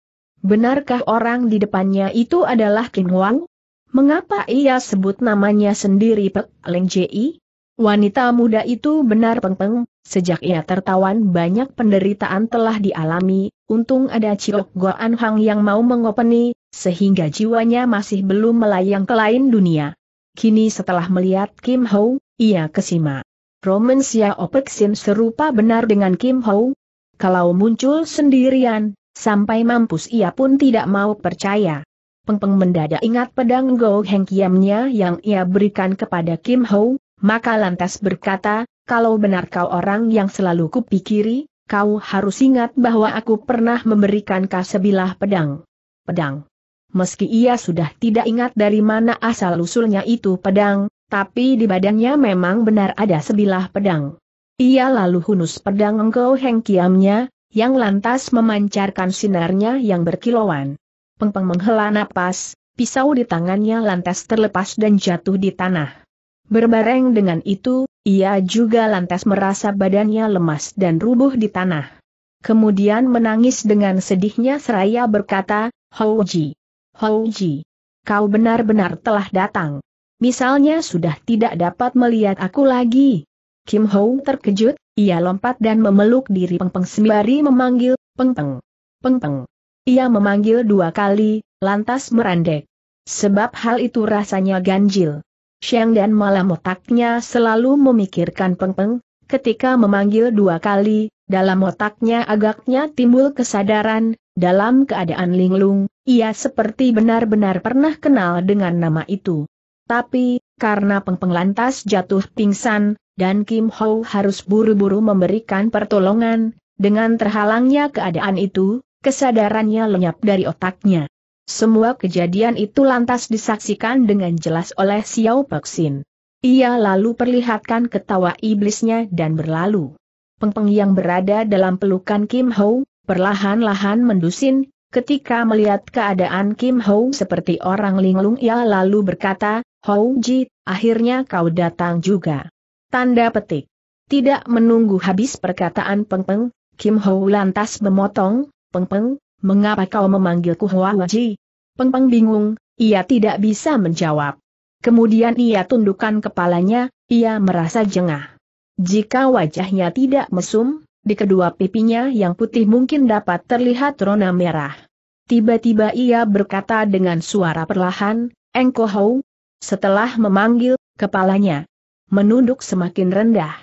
Benarkah orang di depannya itu adalah Kim Wang? Mengapa ia sebut namanya sendiri Pek Leng Ji? Wanita muda itu benar pengpeng, sejak ia tertawan banyak penderitaan telah dialami, untung ada Ciok Goan Hang yang mau mengopeni, sehingga jiwanya masih belum melayang ke lain dunia. Kini setelah melihat Kim Ho, ia kesima. Romansia Opexin serupa benar dengan Kim Ho. Kalau muncul sendirian, sampai mampus ia pun tidak mau percaya. Pengpeng mendadak ingat pedang Go Heng Kiamnya yang ia berikan kepada Kim Ho, maka lantas berkata, kalau benar kau orang yang selalu kupikiri, kau harus ingat bahwa aku pernah memberikan kau sebilah pedang. Pedang. Meski ia sudah tidak ingat dari mana asal-usulnya itu pedang, tapi di badannya memang benar ada sebilah pedang. Ia lalu hunus pedang engkau hengkiamnya, yang lantas memancarkan sinarnya yang berkilauan. Pengpeng menghela napas, pisau di tangannya lantas terlepas dan jatuh di tanah. Berbareng dengan itu, ia juga lantas merasa badannya lemas dan rubuh di tanah. Kemudian menangis dengan sedihnya seraya berkata, Houji, Houji, kau benar-benar telah datang. Misalnya sudah tidak dapat melihat aku lagi. Kim Hou terkejut, ia lompat dan memeluk diri Peng Peng sembari memanggil, Peng Peng, Peng Peng. Ia memanggil dua kali, lantas merandek. Sebab hal itu rasanya ganjil. Sheng dan malam otaknya selalu memikirkan Peng Peng, ketika memanggil dua kali, dalam otaknya agaknya timbul kesadaran, dalam keadaan linglung, ia seperti benar-benar pernah kenal dengan nama itu. Tapi, karena Peng Peng lantas jatuh pingsan, dan Kim Ho harus buru-buru memberikan pertolongan, dengan terhalangnya keadaan itu, kesadarannya lenyap dari otaknya. Semua kejadian itu lantas disaksikan dengan jelas oleh Xiao Peksin. Ia lalu perlihatkan ketawa iblisnya dan berlalu. Pengpeng Peng yang berada dalam pelukan Kim Ho, perlahan-lahan mendusin, ketika melihat keadaan Kim Ho seperti orang linglung ia lalu berkata, Ho Ji, akhirnya kau datang juga. Tanda petik. Tidak menunggu habis perkataan Pengpeng, Peng, Kim Ho lantas memotong, Pengpeng, Peng, mengapa kau memanggilku Huawaji? Peng Peng bingung, ia tidak bisa menjawab. Kemudian ia tundukkan kepalanya, ia merasa jengah. Jika wajahnya tidak mesum, di kedua pipinya yang putih mungkin dapat terlihat rona merah. Tiba-tiba ia berkata dengan suara perlahan, Engko Hou. Setelah memanggil, kepalanya menunduk semakin rendah.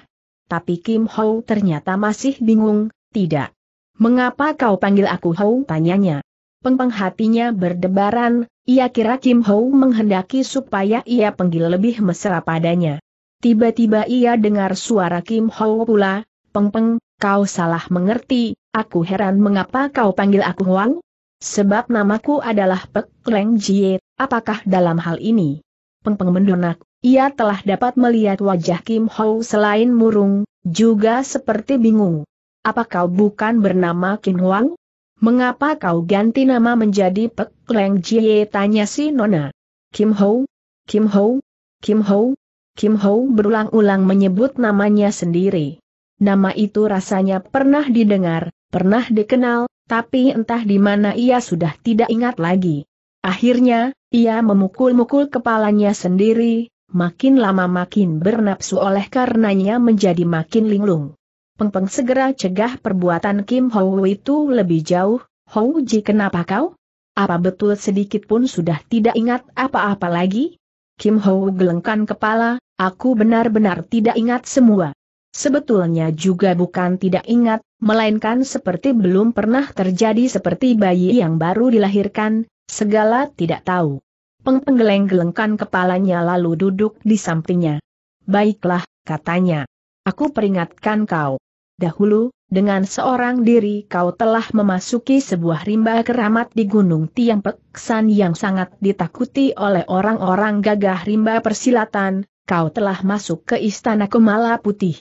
Tapi Kim Hou ternyata masih bingung, tidak Mengapa kau panggil aku Hou? Tanyanya. Pengpeng hatinya berdebaran, ia kira Kim Hou menghendaki supaya ia panggil lebih mesra padanya. Tiba-tiba ia dengar suara Kim Hou pula, Pengpeng, kau salah mengerti, aku heran mengapa kau panggil aku Huang? Sebab namaku adalah Pek Leng Jie, apakah dalam hal ini? Pengpeng mendonak, ia telah dapat melihat wajah Kim Hou selain murung, juga seperti bingung apa kau bukan bernama Kim Huang? Mengapa kau ganti nama menjadi Pek Leng Jie? Tanya si Nona. Kim Ho, Kim Ho, Kim Ho, Kim Ho berulang-ulang menyebut namanya sendiri. Nama itu rasanya pernah didengar, pernah dikenal, tapi entah di mana ia sudah tidak ingat lagi. Akhirnya, ia memukul-mukul kepalanya sendiri, makin lama makin bernapsu oleh karenanya menjadi makin linglung. Peng Peng segera cegah perbuatan Kim Ho itu lebih jauh, Ho Ji kenapa kau? Apa betul sedikit pun sudah tidak ingat apa-apa lagi? Kim Ho gelengkan kepala, aku benar-benar tidak ingat semua. Sebetulnya juga bukan tidak ingat, melainkan seperti belum pernah terjadi seperti bayi yang baru dilahirkan, segala tidak tahu. Peng geleng gelengkan kepalanya lalu duduk di sampingnya. Baiklah, katanya. Aku peringatkan kau. Dahulu, dengan seorang diri kau telah memasuki sebuah rimba keramat di Gunung Tiang Peksan yang sangat ditakuti oleh orang-orang gagah rimba persilatan, kau telah masuk ke Istana Kumala Putih.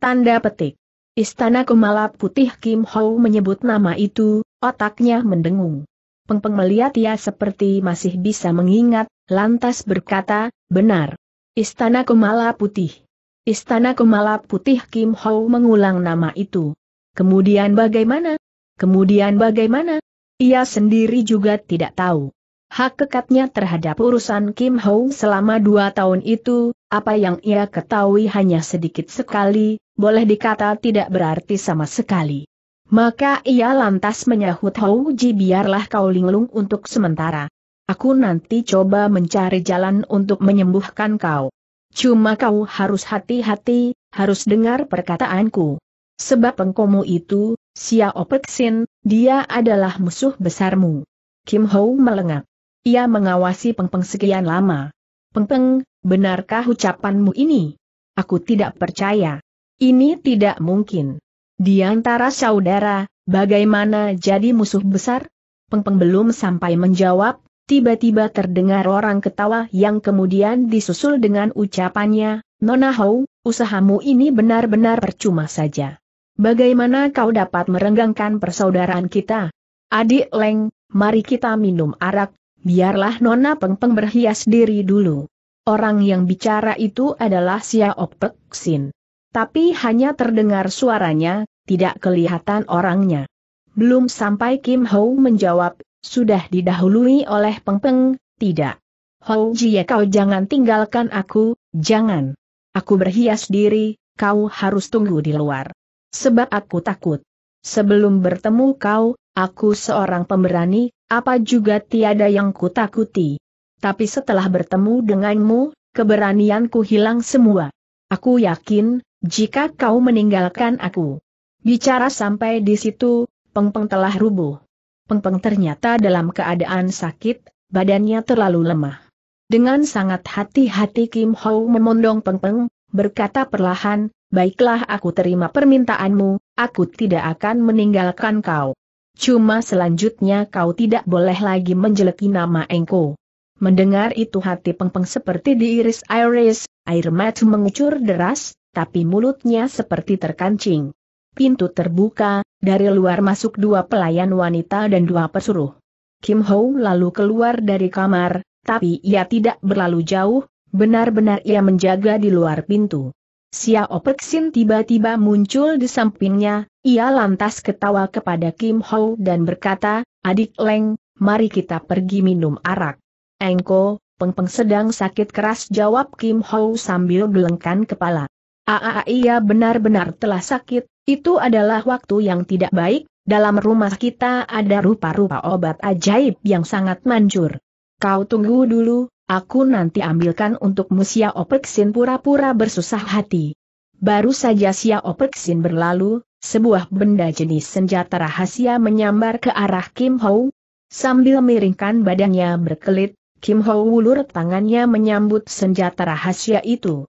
Tanda petik. Istana Kumala Putih Kim Ho menyebut nama itu, otaknya mendengung. Peng-peng melihat ia seperti masih bisa mengingat, lantas berkata, benar. Istana Kumala Putih. Istana Kemala Putih Kim Ho mengulang nama itu. Kemudian bagaimana? Kemudian bagaimana? Ia sendiri juga tidak tahu. Hak kekatnya terhadap urusan Kim Ho selama dua tahun itu, apa yang ia ketahui hanya sedikit sekali, boleh dikata tidak berarti sama sekali. Maka ia lantas menyahut Hou Ji biarlah kau linglung untuk sementara. Aku nanti coba mencari jalan untuk menyembuhkan kau. Cuma kau harus hati-hati, harus dengar perkataanku. Sebab engkomu itu, Xiao Opeksin, dia adalah musuh besarmu. Kim Ho melengak. Ia mengawasi pengpeng sekian lama. Pengpeng, benarkah ucapanmu ini? Aku tidak percaya. Ini tidak mungkin. Di antara saudara, bagaimana jadi musuh besar? Pengpeng belum sampai menjawab, Tiba-tiba terdengar orang ketawa yang kemudian disusul dengan ucapannya, Nona Hou, usahamu ini benar-benar percuma saja. Bagaimana kau dapat merenggangkan persaudaraan kita? Adik Leng, mari kita minum arak, biarlah Nona Peng Peng berhias diri dulu. Orang yang bicara itu adalah Xiao Pek Sin. Tapi hanya terdengar suaranya, tidak kelihatan orangnya. Belum sampai Kim Hou menjawab, sudah didahului oleh Peng Peng, tidak. Hou Jie kau jangan tinggalkan aku, jangan. Aku berhias diri, kau harus tunggu di luar. Sebab aku takut. Sebelum bertemu kau, aku seorang pemberani, apa juga tiada yang kutakuti. Tapi setelah bertemu denganmu, keberanianku hilang semua. Aku yakin, jika kau meninggalkan aku. Bicara sampai di situ, Peng Peng telah rubuh. Peng Peng ternyata dalam keadaan sakit, badannya terlalu lemah. Dengan sangat hati-hati Kim Ho memondong Peng, berkata perlahan, baiklah aku terima permintaanmu, aku tidak akan meninggalkan kau. Cuma selanjutnya kau tidak boleh lagi menjeleki nama Engko. Mendengar itu hati Peng Peng seperti diiris iris, air mata mengucur deras, tapi mulutnya seperti terkancing. Pintu terbuka, dari luar masuk dua pelayan wanita dan dua pesuruh. Kim Ho lalu keluar dari kamar, tapi ia tidak berlalu jauh, benar-benar ia menjaga di luar pintu. Xiao Sin tiba-tiba muncul di sampingnya, ia lantas ketawa kepada Kim Ho dan berkata, Adik Leng, mari kita pergi minum arak. Engko, Peng Peng sedang sakit keras jawab Kim Ho sambil gelengkan kepala. Aa ah, ah, ah, iya, ia benar-benar telah sakit, itu adalah waktu yang tidak baik, dalam rumah kita ada rupa-rupa obat ajaib yang sangat manjur. Kau tunggu dulu, aku nanti ambilkan untuk Musia Opeksin pura-pura bersusah hati. Baru saja Sia Opeksin berlalu, sebuah benda jenis senjata rahasia menyambar ke arah Kim Ho. Sambil miringkan badannya berkelit, Kim Ho ulur tangannya menyambut senjata rahasia itu.